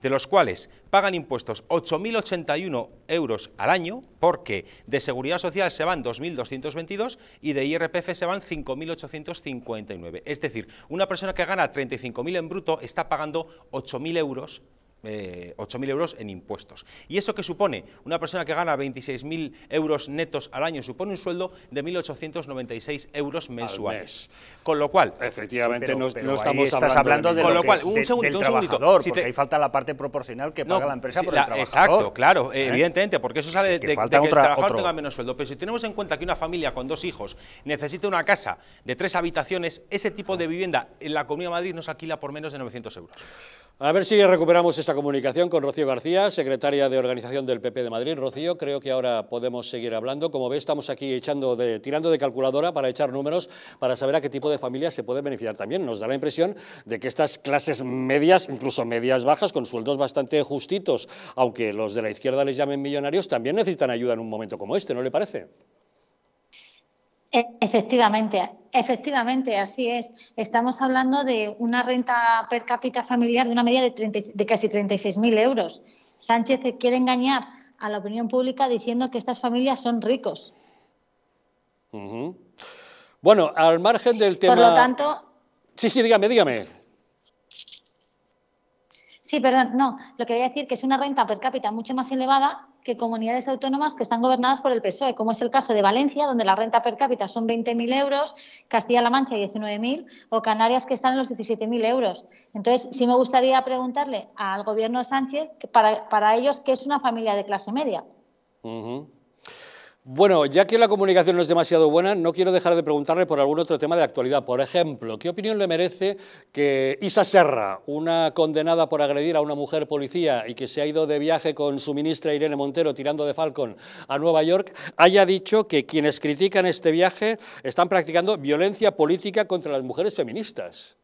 de los cuales pagan impuestos 8.081 euros al año, porque de Seguridad Social se van 2.222 y de IRPF se van 5.859. Es decir, una persona que gana 35.000 en bruto está pagando 8.000 euros 8.000 eh, euros en impuestos. ¿Y eso que supone? Una persona que gana 26.000 euros netos al año supone un sueldo de 1.896 euros mensuales. Con lo cual... Efectivamente, no, estamos hablando, de, un trabajador, porque ahí falta la parte proporcional que paga la empresa por el trabajador. Exacto, claro, ¿Eh? evidentemente, porque eso sale de que, el trabajador tenga menos sueldo. Pero si tenemos en cuenta que una familia con dos hijos necesita una casa de tres habitaciones, ese tipo de vivienda en la Comunidad de Madrid nos alquila por menos de 900 euros. A ver si recuperamos esta comunicación con Rocío García, secretaria de Organización del PP de Madrid. Rocío, creo que ahora podemos seguir hablando. Como ve, estamos aquí echando de, tirando de calculadora para echar números, para saber a qué tipo de familias se puede beneficiar también. Nos da la impresión de que estas clases medias, incluso medias bajas, con sueldos bastante justitos, aunque los de la izquierda les llamen millonarios, también necesitan ayuda en un momento como este, ¿no le parece? Efectivamente, efectivamente, así es. Estamos hablando de una renta per cápita familiar de una media de, de casi 36.000 euros. Sánchez quiere engañar a la opinión pública diciendo que estas familias son ricos. Bueno, al margen del tema. Por lo tanto. Sí, sí, dígame, dígame. Sí, perdón, no, lo que voy a decir que es una renta per cápita mucho más elevada que comunidades autónomas que están gobernadas por el PSOE, como es el caso de Valencia, donde la renta per cápita son 20.000 euros, Castilla-La Mancha 19.000 o Canarias que están en los 17.000 euros. Entonces, sí me gustaría preguntarle al gobierno de Sánchez para, ellos qué es una familia de clase media. Bueno, ya que la comunicación no es demasiado buena, no quiero dejar de preguntarle por algún otro tema de actualidad. Por ejemplo, ¿qué opinión le merece que Isa Serra, una condenada por agredir a una mujer policía y que se ha ido de viaje con su ministra Irene Montero tirando de Falcon a Nueva York, haya dicho que quienes critican este viaje están practicando violencia política contra las mujeres feministas?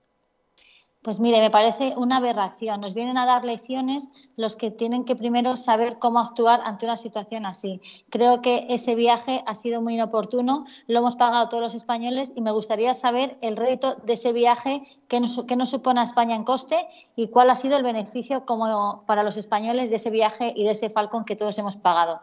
Pues mire, me parece una aberración. Nos vienen a dar lecciones los que tienen que primero saber cómo actuar ante una situación así. Creo que ese viaje ha sido muy inoportuno, lo hemos pagado todos los españoles y me gustaría saber el reto de ese viaje, que nos, supone a España en coste y cuál ha sido el beneficio como para los españoles de ese viaje y de ese Falcon que todos hemos pagado.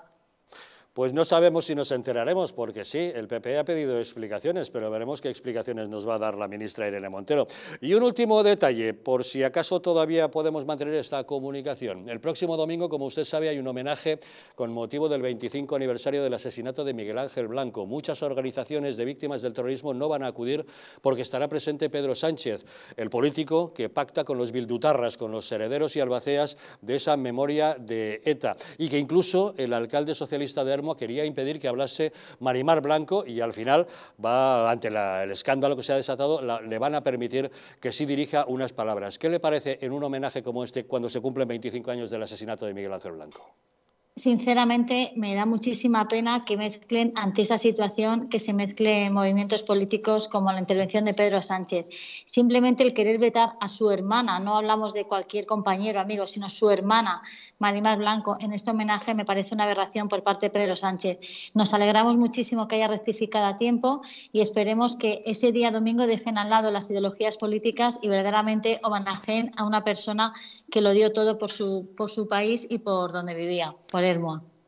Pues no sabemos si nos enteraremos, porque sí, el PP e ha pedido explicaciones, pero veremos qué explicaciones nos va a dar la ministra Irene Montero. Y un último detalle, por si acaso todavía podemos mantener esta comunicación. El próximo domingo, como usted sabe, hay un homenaje con motivo del 25 aniversario del asesinato de Miguel Ángel Blanco. Muchas organizaciones de víctimas del terrorismo no van a acudir porque estará presente Pedro Sánchez, el político que pacta con los bildutarras, con los herederos y albaceas de esa memoria de ETA, y que incluso el alcalde socialista de quería impedir que hablase Marimar Blanco y al final va ante el escándalo que se ha desatado le van a permitir que sí dirija unas palabras. ¿Qué le parece en un homenaje como este cuando se cumplen 25 años del asesinato de Miguel Ángel Blanco? sinceramente me da muchísima pena que mezclen ante esa situación que se mezclen movimientos políticos como la intervención de Pedro Sánchez. Simplemente el querer vetar a su hermana, no hablamos de cualquier compañero, amigo, sino su hermana, Marimar Blanco, en este homenaje me parece una aberración por parte de Pedro Sánchez. Nos alegramos muchísimo que haya rectificado a tiempo y esperemos que ese día domingo dejen al lado las ideologías políticas y verdaderamente homenajeen a una persona que lo dio todo por su, país y por donde vivía.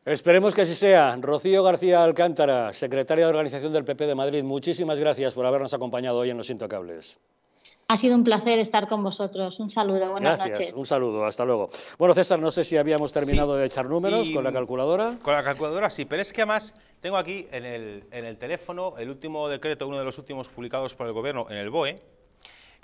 Esperemos que así sea. Rocío García Alcántara, secretaria de Organización del PP de Madrid, muchísimas gracias por habernos acompañado hoy en Los Intocables. Ha sido un placer estar con vosotros. Un saludo, buenas noches. Un saludo, hasta luego. Bueno, César, no sé si habíamos terminado de echar números con la calculadora. Con la calculadora, sí, pero es que además tengo aquí en el teléfono el último decreto, uno de los últimos publicados por el Gobierno en el BOE,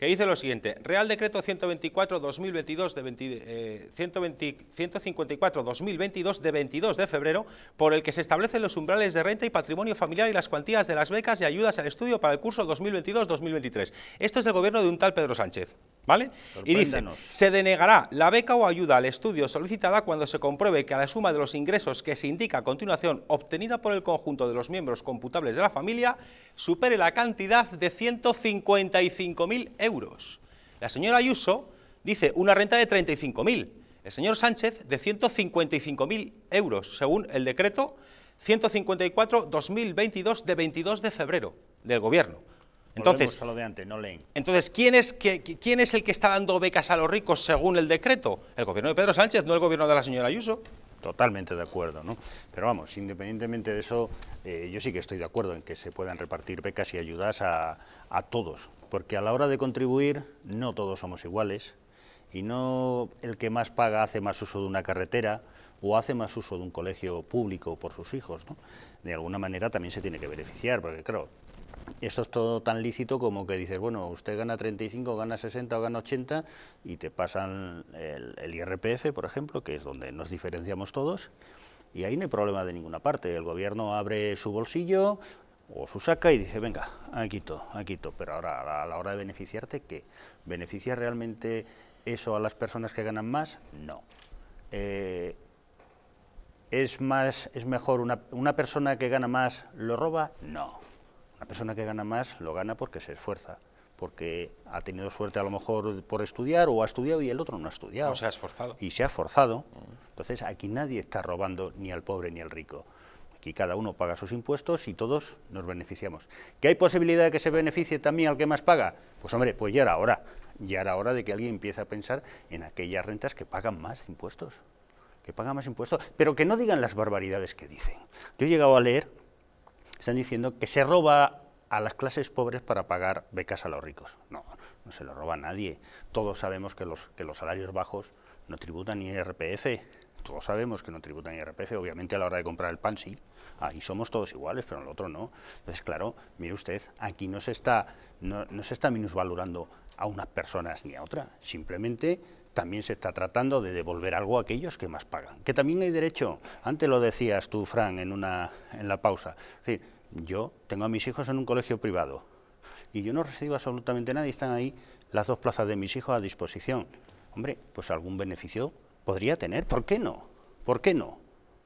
que dice lo siguiente, Real Decreto 124-2022 de 154-2022 eh, de 22 de febrero, por el que se establecen los umbrales de renta y patrimonio familiar y las cuantías de las becas y ayudas al estudio para el curso 2022-2023. Esto es el gobierno de un tal Pedro Sánchez, ¿vale? Y dice, se denegará la beca o ayuda al estudio solicitada cuando se compruebe que a la suma de los ingresos que se indica a continuación obtenida por el conjunto de los miembros computables de la familia supere la cantidad de 155.000 euros la señora Ayuso dice una renta de 35.000. El señor Sánchez de 155.000 euros, según el decreto 154-2022 de 22 de febrero del Gobierno. Entonces, entonces ¿quién, es, ¿quién es el que está dando becas a los ricos según el decreto? El gobierno de Pedro Sánchez, no el gobierno de la señora Ayuso. Totalmente de acuerdo, ¿no? Pero vamos, independientemente de eso, eh, yo sí que estoy de acuerdo en que se puedan repartir becas y ayudas a, todos, porque a la hora de contribuir no todos somos iguales y no el que más paga hace más uso de una carretera o hace más uso de un colegio público por sus hijos, De alguna manera también se tiene que beneficiar, porque claro, ...esto es todo tan lícito como que dices, bueno, usted gana 35, gana 60 o gana 80 y te pasan el, IRPF, por ejemplo, que es donde nos diferenciamos todos, y ahí no hay problema de ninguna parte. El gobierno abre su bolsillo o su saca y dice, venga, aquí todo, aquí todo. Pero ahora, a la hora de beneficiarte, ¿qué? ¿Beneficia realmente eso a las personas que ganan más? No. Eh, ¿Es, más, ¿Es mejor una, una persona que gana más lo roba? No la persona que gana más lo gana porque se esfuerza, porque ha tenido suerte a lo mejor por estudiar o ha estudiado y el otro no ha estudiado. No se ha esforzado. Y se ha esforzado. Mm. Entonces aquí nadie está robando ni al pobre ni al rico. Aquí cada uno paga sus impuestos y todos nos beneficiamos. ¿Que hay posibilidad de que se beneficie también al que más paga? Pues hombre, pues ya era hora. Ya era hora de que alguien empiece a pensar en aquellas rentas que pagan más impuestos. Que pagan más impuestos. Pero que no digan las barbaridades que dicen. Yo he llegado a leer están diciendo que se roba a las clases pobres para pagar becas a los ricos. No, no se lo roba a nadie. Todos sabemos que los, que los salarios bajos no tributan ni IRPF. Todos sabemos que no tributan ni IRPF. Obviamente a la hora de comprar el pan sí. Ahí somos todos iguales, pero en el otro no. Entonces, claro, mire usted, aquí no se está, no, no se está minusvalorando a unas personas ni a otras. Simplemente también se está tratando de devolver algo a aquellos que más pagan. Que también hay derecho, antes lo decías tú, Fran, en, una, en la pausa. Es decir, yo tengo a mis hijos en un colegio privado y yo no recibo absolutamente nada y están ahí las dos plazas de mis hijos a disposición. Hombre, pues algún beneficio podría tener, ¿por qué no? ¿Por qué no?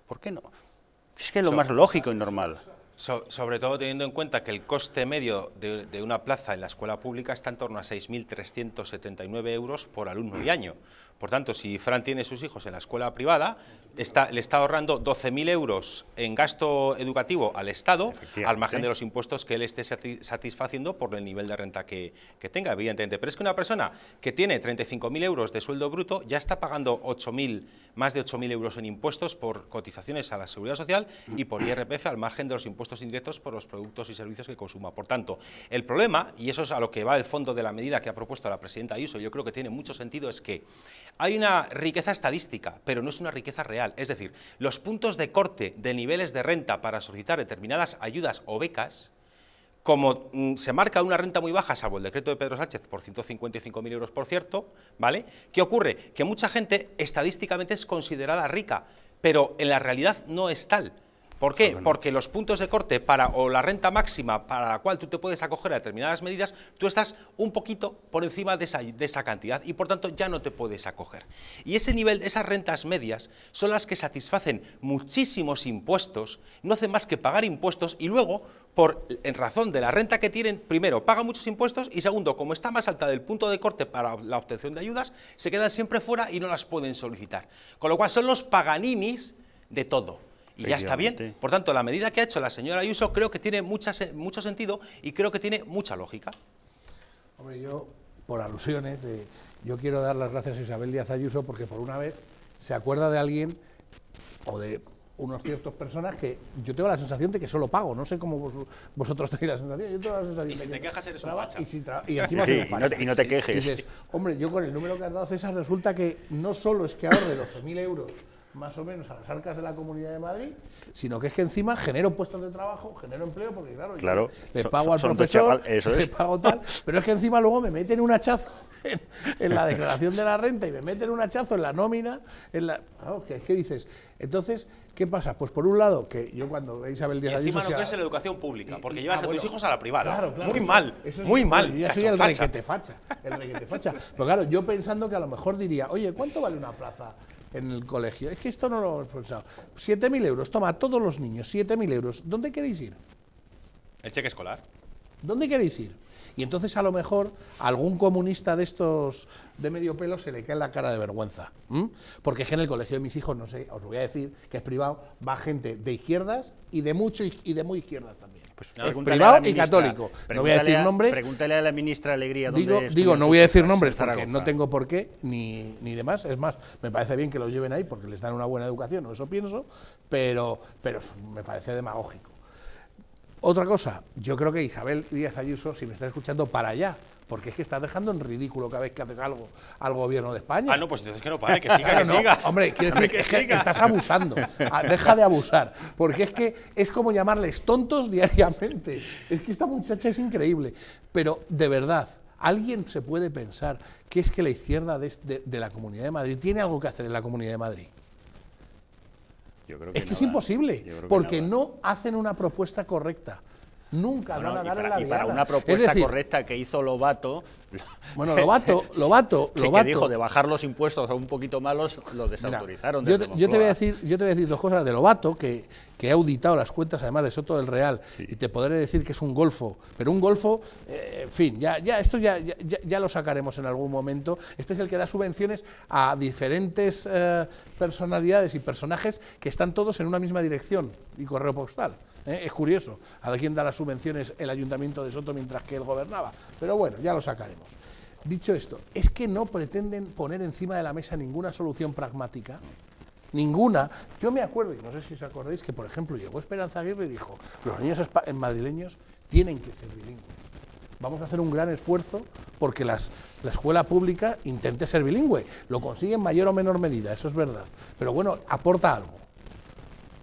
¿Por qué no? Es que es lo más lógico y normal sobre todo teniendo en cuenta que el coste medio de, de, una plaza en la escuela pública está en torno a 6.379 euros por alumno y año. Por tanto, si Fran tiene sus hijos en la escuela privada, le está ahorrando 12.000 euros en gasto educativo al Estado, al margen de los impuestos que él esté satisfaciendo por el nivel de renta que, tenga, evidentemente. Pero es que una persona que tiene 35.000 euros de sueldo bruto ya está pagando 8.000, más de 8.000 euros en impuestos por cotizaciones a la Seguridad Social y por IRPF al margen de los impuestos indirectos por los productos y servicios que consuma. Por tanto, el problema, y eso es a lo que va el fondo de la medida que ha propuesto la presidenta Ayuso, yo creo que tiene mucho sentido, es que hay una riqueza estadística, pero no es una riqueza real. Es decir, los puntos de corte de niveles de renta para solicitar determinadas ayudas o becas, como mm, se marca una renta muy baja, salvo el decreto de Pedro Sánchez, por 155.000 euros, por cierto, ¿vale? ¿Qué ocurre? Que mucha gente estadísticamente es considerada rica, pero en la realidad no es tal. ¿Por qué? Porque los puntos de corte para, o la renta máxima para la cual tú te puedes acoger a determinadas medidas, tú estás un poquito por encima de esa, cantidad y por tanto ya no te puedes acoger. Y ese nivel, esas rentas medias, son las que satisfacen muchísimos impuestos, no hacen más que pagar impuestos y luego, por, en razón de la renta que tienen, primero, pagan muchos impuestos y segundo, como está más alta del punto de corte para la obtención de ayudas, se quedan siempre fuera y no las pueden solicitar. Con lo cual son los paganinis de todo y ya está bien. Por tanto, la medida que ha hecho la señora Ayuso creo que tiene mucha, mucho sentido y creo que tiene mucha lógica. Hombre, yo, por alusiones, de, yo quiero dar las gracias a Isabel Díaz Ayuso porque por una vez se acuerda de alguien o de unos ciertos personas que yo tengo la sensación de que solo pago, no sé cómo vosotros tenéis la sensación, Y si te quejas eres una bacha. Y, y encima y, no te, y no te quejes. Y dices, hombre, yo con el número que has dado César resulta que no solo es que ahorre 12.000 euros más o menos a las arcas de la Comunidad de Madrid, sino que es que encima genero puestos de trabajo, genero empleo, porque claro, le pago al profesor, pago tal, pero es que encima luego me meten un hachazo en, la declaración de la renta y me meten un hachazo en la nómina, en la, que dices, entonces ¿Qué pasa? Pues por un lado, que yo cuando veis a Díaz encima no crees en la educación pública, porque llevas ah, a tus hijos a la privada. muy mal, muy mal. el facha, el que te facha. Pero claro, yo pensando que a lo mejor diría, oye, ¿cuánto vale una plaza en el colegio. Es que esto no lo he pensado. 7.000 euros, toma, todos los niños, 7.000 euros. ¿Dónde queréis ir? El cheque escolar. ¿Dónde queréis ir? Y entonces a lo mejor algún comunista de estos de medio pelo se le cae la cara de vergüenza. Porque es que en el colegio de mis hijos, no sé, os lo voy a decir, que es privado, va gente de izquierdas y de mucho y de muy izquierdas también. Pues eh, privado y católico. No voy a decir nombres. Pregúntale a la ministra Alegría. Dónde digo, digo no voy a decir nombres porque no tengo por qué ni, ni demás. Es más, me parece bien que lo lleven ahí porque les dan una buena educación, o eso pienso, pero, pero me parece demagógico. Otra cosa, yo creo que Isabel Díaz Ayuso, si me está escuchando, para allá. Porque es que estás dejando en ridículo cada vez que haces algo al gobierno de España. Ah, no, pues entonces que no pare, que siga, que siga. Hombre, quiere decir que, estás abusando. Ah, deja de abusar. Porque es que es como llamarles tontos diariamente. Es que esta muchacha es increíble. Pero de verdad, alguien se puede pensar que es que la izquierda de, la Comunidad de Madrid tiene algo que hacer en la Comunidad de Madrid. Yo creo que es que es imposible, porque no hacen una propuesta correcta. Nunca van a dar en la y para una propuesta correcta que hizo Lobato. Bueno, Lobato, Lobato, que, Que dijo de bajar los impuestos a un poquito malos, lo desautorizaron. yo, te voy a decir, yo te voy a decir dos cosas de Lobato, que, que ha auditado las cuentas además de Soto del Real, y te podré decir que es un golfo, pero un golfo, eh, en fin, ya, ya esto ya, ya, ya, lo sacaremos en algún momento. Este es el que da subvenciones a diferentes eh, personalidades y personajes que están todos en una misma dirección y correo postal. ¿eh? Es curioso, a quién da las subvenciones el ayuntamiento de Soto mientras que él gobernaba. Pero bueno, ya lo sacaremos. Dicho esto, es que no pretenden poner encima de la mesa ninguna solución pragmática ninguna. Yo me acuerdo, y no sé si os acordáis, que por ejemplo llegó Esperanza Aguirre y dijo, los niños eh, madrileños tienen que ser bilingües. Vamos a hacer un gran esfuerzo porque la escuela pública intente ser bilingüe. Lo consigue en mayor o menor medida, eso es verdad. Pero bueno, aporta algo.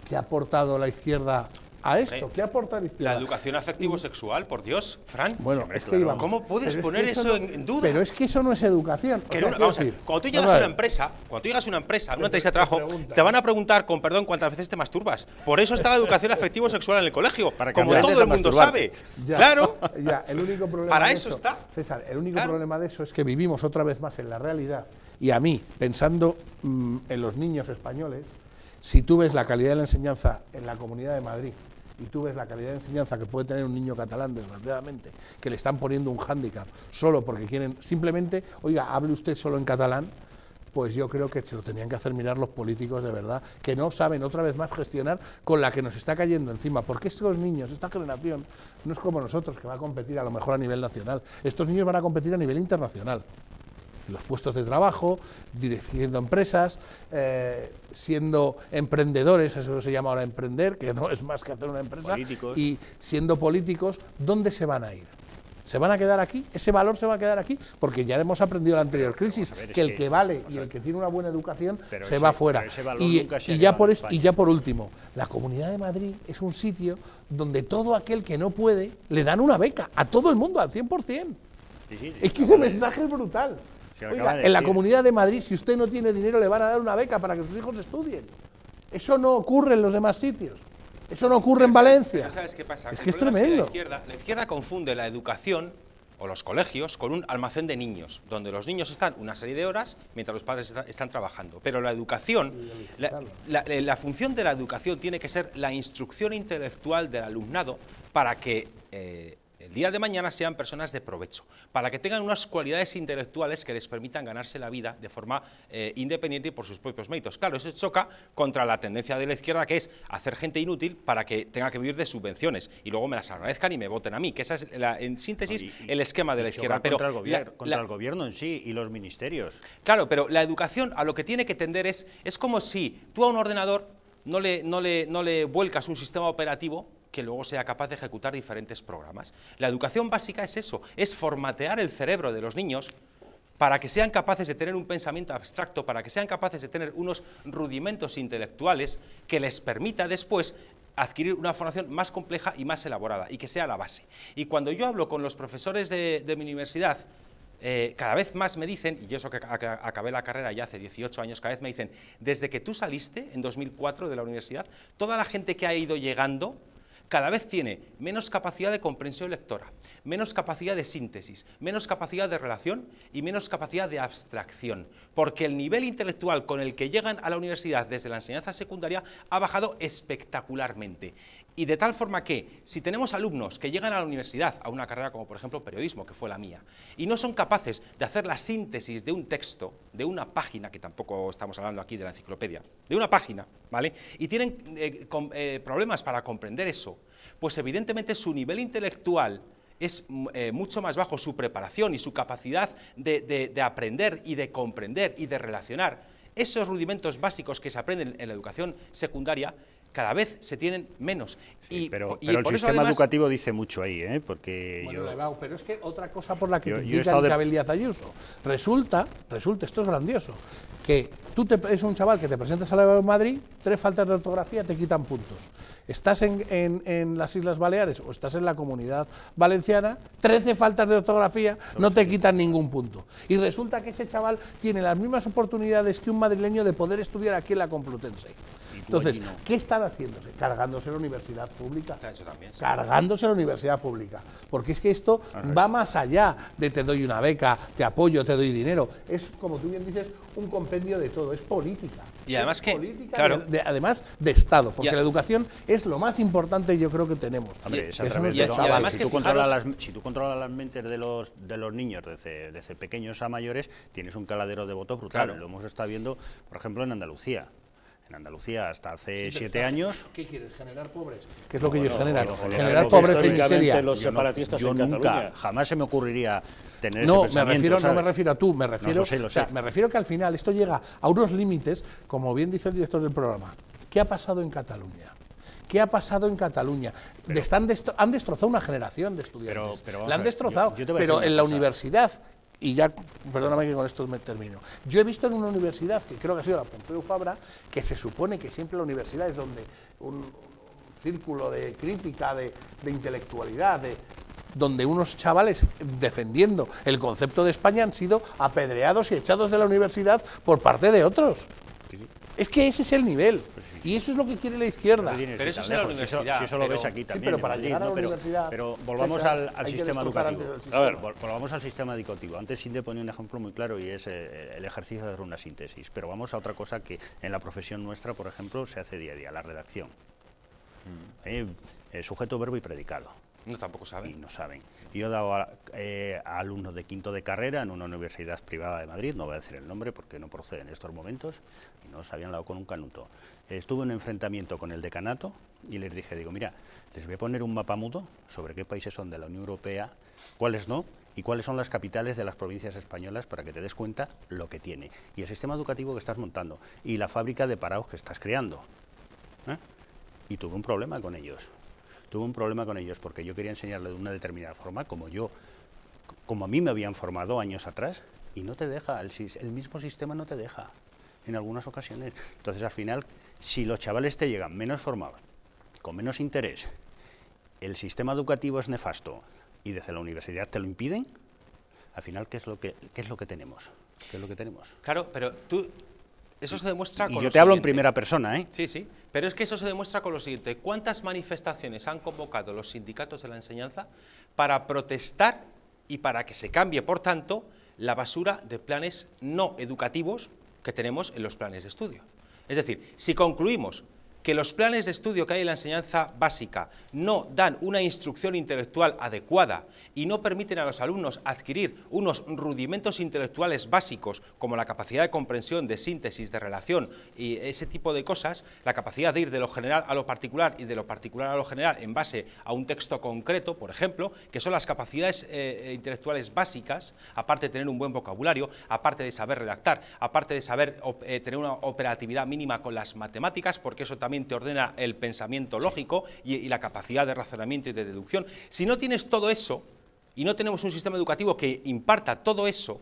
¿Qué ha aportado la izquierda a esto? ¿Qué aporta la educación afectivo-sexual, por Dios, Fran. Bueno, es que ¿Cómo puedes poner eso, en duda? Pero es que eso no es educación. cuando tú llegas a una empresa, cuando llegas a una empresa, a una entrevista de trabajo, te van a preguntar, con perdón, cuántas veces te masturbas. Por eso está la educación afectivo-sexual en el colegio, Para como todo el mundo sabe. claro. el único problema Para eso, está. César, el único problema de eso es que vivimos otra vez más en la realidad. Y a mí, pensando mm, en los niños españoles, si tú ves la calidad de la enseñanza en la Comunidad de Madrid, y tú ves la calidad de enseñanza que puede tener un niño catalán, desgraciadamente, que le están poniendo un hándicap solo porque quieren, simplemente, oiga, hable usted solo en catalán, pues yo creo que se lo tenían que hacer mirar los políticos de verdad, que no saben otra vez más gestionar con la que nos está cayendo encima, porque estos niños, esta generación, no es como nosotros, que va a competir a lo mejor a nivel nacional, estos niños van a competir a nivel internacional los puestos de trabajo, dirigiendo empresas, eh, siendo emprendedores, eso se llama ahora emprender, que no es más que hacer una empresa, y siendo políticos, ¿dónde se van a ir? ¿Se van a quedar aquí? ¿Ese valor se va a quedar aquí? Porque ya hemos aprendido en la anterior crisis, que el que, vale y el que tiene una buena educación se va fuera. y, ya por y ya por último, la Comunidad de Madrid es un sitio donde todo aquel que no puede le dan una beca, a todo el mundo, al 100%. es que ese mensaje es brutal en la Comunidad de Madrid, si usted no tiene dinero, le van a dar una beca para que sus hijos estudien. Eso no ocurre en los demás sitios. Eso no ocurre en Valencia. ¿Sabes qué pasa? Es que es tremendo. la, izquierda, confunde la educación o los colegios con un almacén de niños, donde los niños están una serie de horas mientras los padres están trabajando. Pero la educación, eh, la, función de la educación tiene que ser la instrucción intelectual del alumnado para que eh, el día de mañana sean personas de provecho, para que tengan unas cualidades intelectuales que les permitan ganarse la vida de forma eh, independiente y por sus propios méritos. Claro, eso choca contra la tendencia de la izquierda que es hacer gente inútil para que tenga que vivir de subvenciones y luego me las agradezcan y me voten a mí, que esa es la, en síntesis el esquema de la izquierda. Pero contra, el, gobierno, contra el gobierno en sí y los ministerios. Claro, pero la educación a lo que tiene que tender es, es como si tú a un ordenador no le, no le, no le vuelcas un sistema operativo que luego sea capaz de ejecutar diferentes programas. La educación básica es eso, es formatear el cerebro de los niños para que sean capaces de tener un pensamiento abstracto, para que sean capaces de tener unos rudimentos intelectuales que les permita después adquirir una formación más compleja y más elaborada y que sea la base. Y cuando yo hablo con los profesores de, mi universidad, eh, cada vez más me dicen, y yo eso que acabé la carrera ya hace 18 años, cada vez me dicen, desde que tú saliste en 2004 de la universidad, toda la gente que ha ido llegando cada vez tiene menos capacidad de comprensión lectora, menos capacidad de síntesis, menos capacidad de relación y menos capacidad de abstracción, porque el nivel intelectual con el que llegan a la universidad desde la enseñanza secundaria ha bajado espectacularmente y de tal forma que, si tenemos alumnos que llegan a la universidad, a una carrera como por ejemplo periodismo, que fue la mía, y no son capaces de hacer la síntesis de un texto, de una página, que tampoco estamos hablando aquí de la enciclopedia, de una página, ¿vale? Y tienen eh, eh, problemas para comprender eso, pues evidentemente su nivel intelectual es mm, eh, mucho más bajo, su preparación y su capacidad de aprender y de comprender y de relacionar esos rudimentos básicos que se aprenden en la educación secundaria cada vez se tienen menos. y, pero, el sistema educativo dice mucho ahí, ¿eh? porque yo, Pero es que otra cosa por la que critica Isabel Ayuso, resulta, resulta, esto es grandioso, que tú te, es un chaval que te presentas a la Madrid, tres faltas de ortografía te quitan puntos. Estás en, las Islas Baleares o estás en la comunidad valenciana, ...trece faltas de ortografía no te quitan ningún punto. Y resulta que ese chaval tiene las mismas oportunidades que un madrileño de poder estudiar aquí en la Complutense. Entonces, ¿qué están haciéndose? Cargándose la universidad pública. Cargándose la universidad pública. Porque es que esto va más allá de te doy una beca, te apoyo, te doy dinero. Es, como tú bien dices, un compendio de todo, es política. Y además que... además de Estado, porque la educación es lo más importante yo creo que tenemos. si, tú controlas las, si mentes de los, de los niños desde, pequeños a mayores, tienes un caladero de voto brutal. Claro. Lo hemos estado viendo, por ejemplo, en Andalucía en Andalucía hasta hace siete años. ¿Qué quieres? ¿Generar pobres? ¿Qué es lo que ellos generan? generar, pobres y Los separatistas yo, yo nunca, jamás se me ocurriría tener no, me refiero, No me refiero a tú, me refiero, me refiero que al final esto llega a unos límites, como bien dice el director del programa. ¿Qué ha pasado en Cataluña? ¿Qué ha pasado en Cataluña? han destrozado una generación de estudiantes. la han destrozado. pero en la universidad y ya, perdóname que con esto me termino. Yo he visto en una universidad, que creo que ha sido la Pompeu Fabra, que se supone que siempre la universidad es donde un, círculo de crítica, de, intelectualidad, de, donde unos chavales defendiendo el concepto de España han sido apedreados y echados de la universidad por parte de otros. Sí, es que ese es el nivel. Pues y eso es lo que quiere la izquierda. Pero eso es la universidad. Si eso, lo ves aquí también. pero para Pero volvamos al, sistema educativo. A ver, volvamos al sistema educativo. Antes Sinde ponía un ejemplo muy claro y es eh, el ejercicio de hacer una síntesis. Pero vamos a otra cosa que en la profesión nuestra, por ejemplo, se hace día a día, la redacción. Mm. Eh, eh, sujeto, verbo y predicado. No, tampoco saben. Y no saben. Yo he dado eh, a, alumnos de quinto de carrera en una universidad privada de Madrid, no voy a decir el nombre porque no procede en estos momentos, y no se habían dado con un canuto. Estuve en un enfrentamiento con el decanato y les dije, digo, mira, les voy a poner un mapa mudo sobre qué países son de la Unión Europea, cuáles no, y cuáles son las capitales de las provincias españolas para que te des cuenta lo que tiene. Y el sistema educativo que estás montando, y la fábrica de paraos que estás creando. ¿eh? Y tuve un problema con ellos tuve un problema con ellos porque yo quería enseñarle de una determinada forma, como yo, como a mí me habían formado años atrás, y no te deja, el, el mismo sistema no te deja en algunas ocasiones. Entonces, al final, si los chavales te llegan menos formados, con menos interés, el sistema educativo es nefasto y desde la universidad te lo impiden, al final, ¿qué es lo que, es lo que tenemos? ¿Qué es lo que tenemos? Claro, pero tú, eso se demuestra con y yo te hablo en primera persona, ¿eh? Sí, sí. Pero es que eso se demuestra con lo siguiente. ¿Cuántas manifestaciones han convocado los sindicatos de la enseñanza para protestar y para que se cambie, por tanto, la basura de planes no educativos que tenemos en los planes de estudio? Es decir, si concluimos que los planes de estudio que hay en la enseñanza básica no dan una instrucción intelectual adecuada y no permiten a los alumnos adquirir unos rudimentos intelectuales básicos como la capacidad de comprensión, de síntesis, de relación y ese tipo de cosas, la capacidad de ir de lo general a lo particular y de lo particular a lo general en base a un texto concreto, por ejemplo, que son las capacidades eh, intelectuales básicas, aparte de tener un buen vocabulario, aparte de saber redactar, aparte de saber eh, tener una operatividad mínima con las matemáticas, porque eso también ordena el pensamiento lógico y, la capacidad de razonamiento y de deducción. Si no tienes todo eso y no tenemos un sistema educativo que imparta todo eso,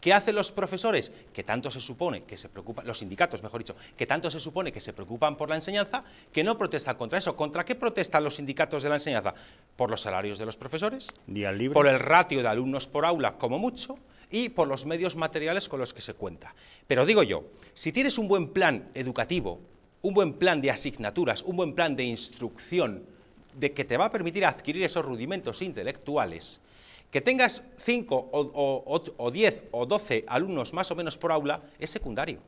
¿Qué hacen los profesores? Que tanto se supone que se preocupan, los sindicatos, mejor dicho, que tanto se supone que se preocupan por la enseñanza, que no protestan contra eso. ¿Contra qué protestan los sindicatos de la enseñanza? ¿Por los salarios de los profesores? ¿Por el ratio de alumnos por aula, como mucho? y por los medios materiales con los que se cuenta. Pero digo yo, si tienes un buen plan educativo, un buen plan de asignaturas, un buen plan de instrucción, de que te va a permitir adquirir esos rudimentos intelectuales, que tengas 5 o 10 o 12 alumnos más o menos por aula, es secundario.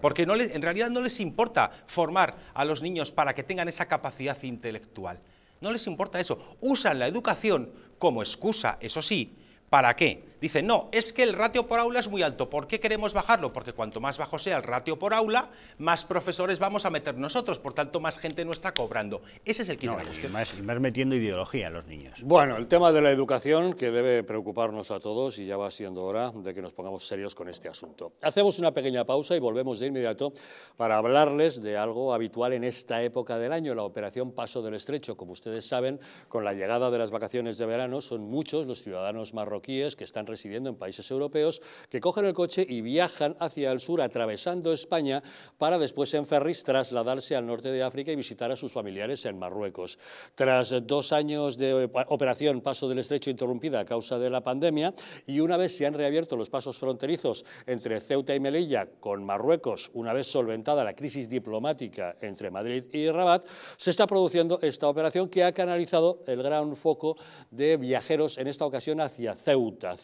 Porque en realidad no les importa formar a los niños para que tengan esa capacidad intelectual. No les importa eso. Usan la educación como excusa, eso sí, ¿para qué? Dice, no, es que el ratio por aula es muy alto. ¿Por qué queremos bajarlo? Porque cuanto más bajo sea el ratio por aula, más profesores vamos a meter nosotros, por tanto, más gente no está cobrando. Ese es el que no, de metiendo ideología a los niños. Bueno, el tema de la educación que debe preocuparnos a todos y ya va siendo hora de que nos pongamos serios con este asunto. Hacemos una pequeña pausa y volvemos de inmediato para hablarles de algo habitual en esta época del año, la operación Paso del Estrecho. Como ustedes saben, con la llegada de las vacaciones de verano son muchos los ciudadanos marroquíes que están residiendo en países europeos que cogen el coche y viajan hacia el sur atravesando España para después en ferris trasladarse al norte de África y visitar a sus familiares en Marruecos. Tras dos años de operación Paso del Estrecho interrumpida a causa de la pandemia y una vez se han reabierto los pasos fronterizos entre Ceuta y Melilla con Marruecos, una vez solventada la crisis diplomática entre Madrid y Rabat, se está produciendo esta operación que ha canalizado el gran foco de viajeros, en esta ocasión hacia Ceuta,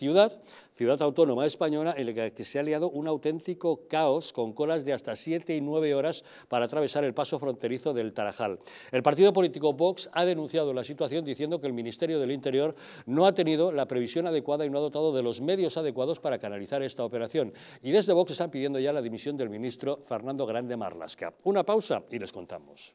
ciudad, autónoma española, en la que se ha liado un auténtico caos con colas de hasta 7 y 9 horas para atravesar el paso fronterizo del Tarajal. El partido político Vox ha denunciado la situación diciendo que el Ministerio del Interior no ha tenido la previsión adecuada y no ha dotado de los medios adecuados para canalizar esta operación. Y desde Vox están pidiendo ya la dimisión del ministro Fernando Grande Marlasca. Una pausa y les contamos.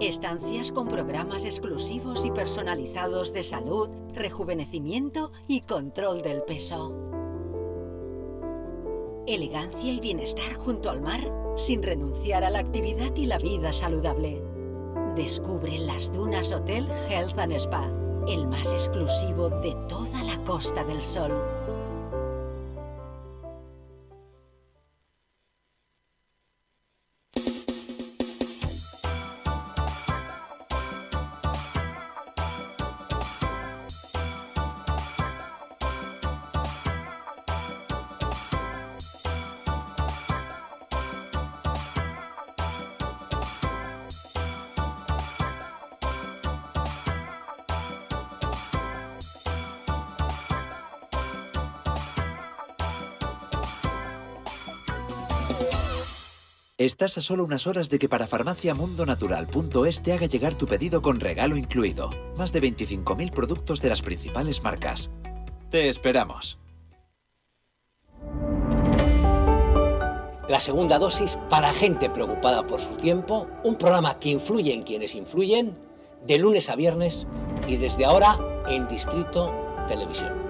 Estancias con programas exclusivos y personalizados de salud, rejuvenecimiento y control del peso. Elegancia y bienestar junto al mar sin renunciar a la actividad y la vida saludable. Descubre las Dunas Hotel Health Spa, el más exclusivo de toda la Costa del Sol. Estás a solo unas horas de que para farmaciamundonatural.es te haga llegar tu pedido con regalo incluido. Más de 25.000 productos de las principales marcas. Te esperamos. La segunda dosis para gente preocupada por su tiempo, un programa que influye en quienes influyen, de lunes a viernes y desde ahora en Distrito Televisión.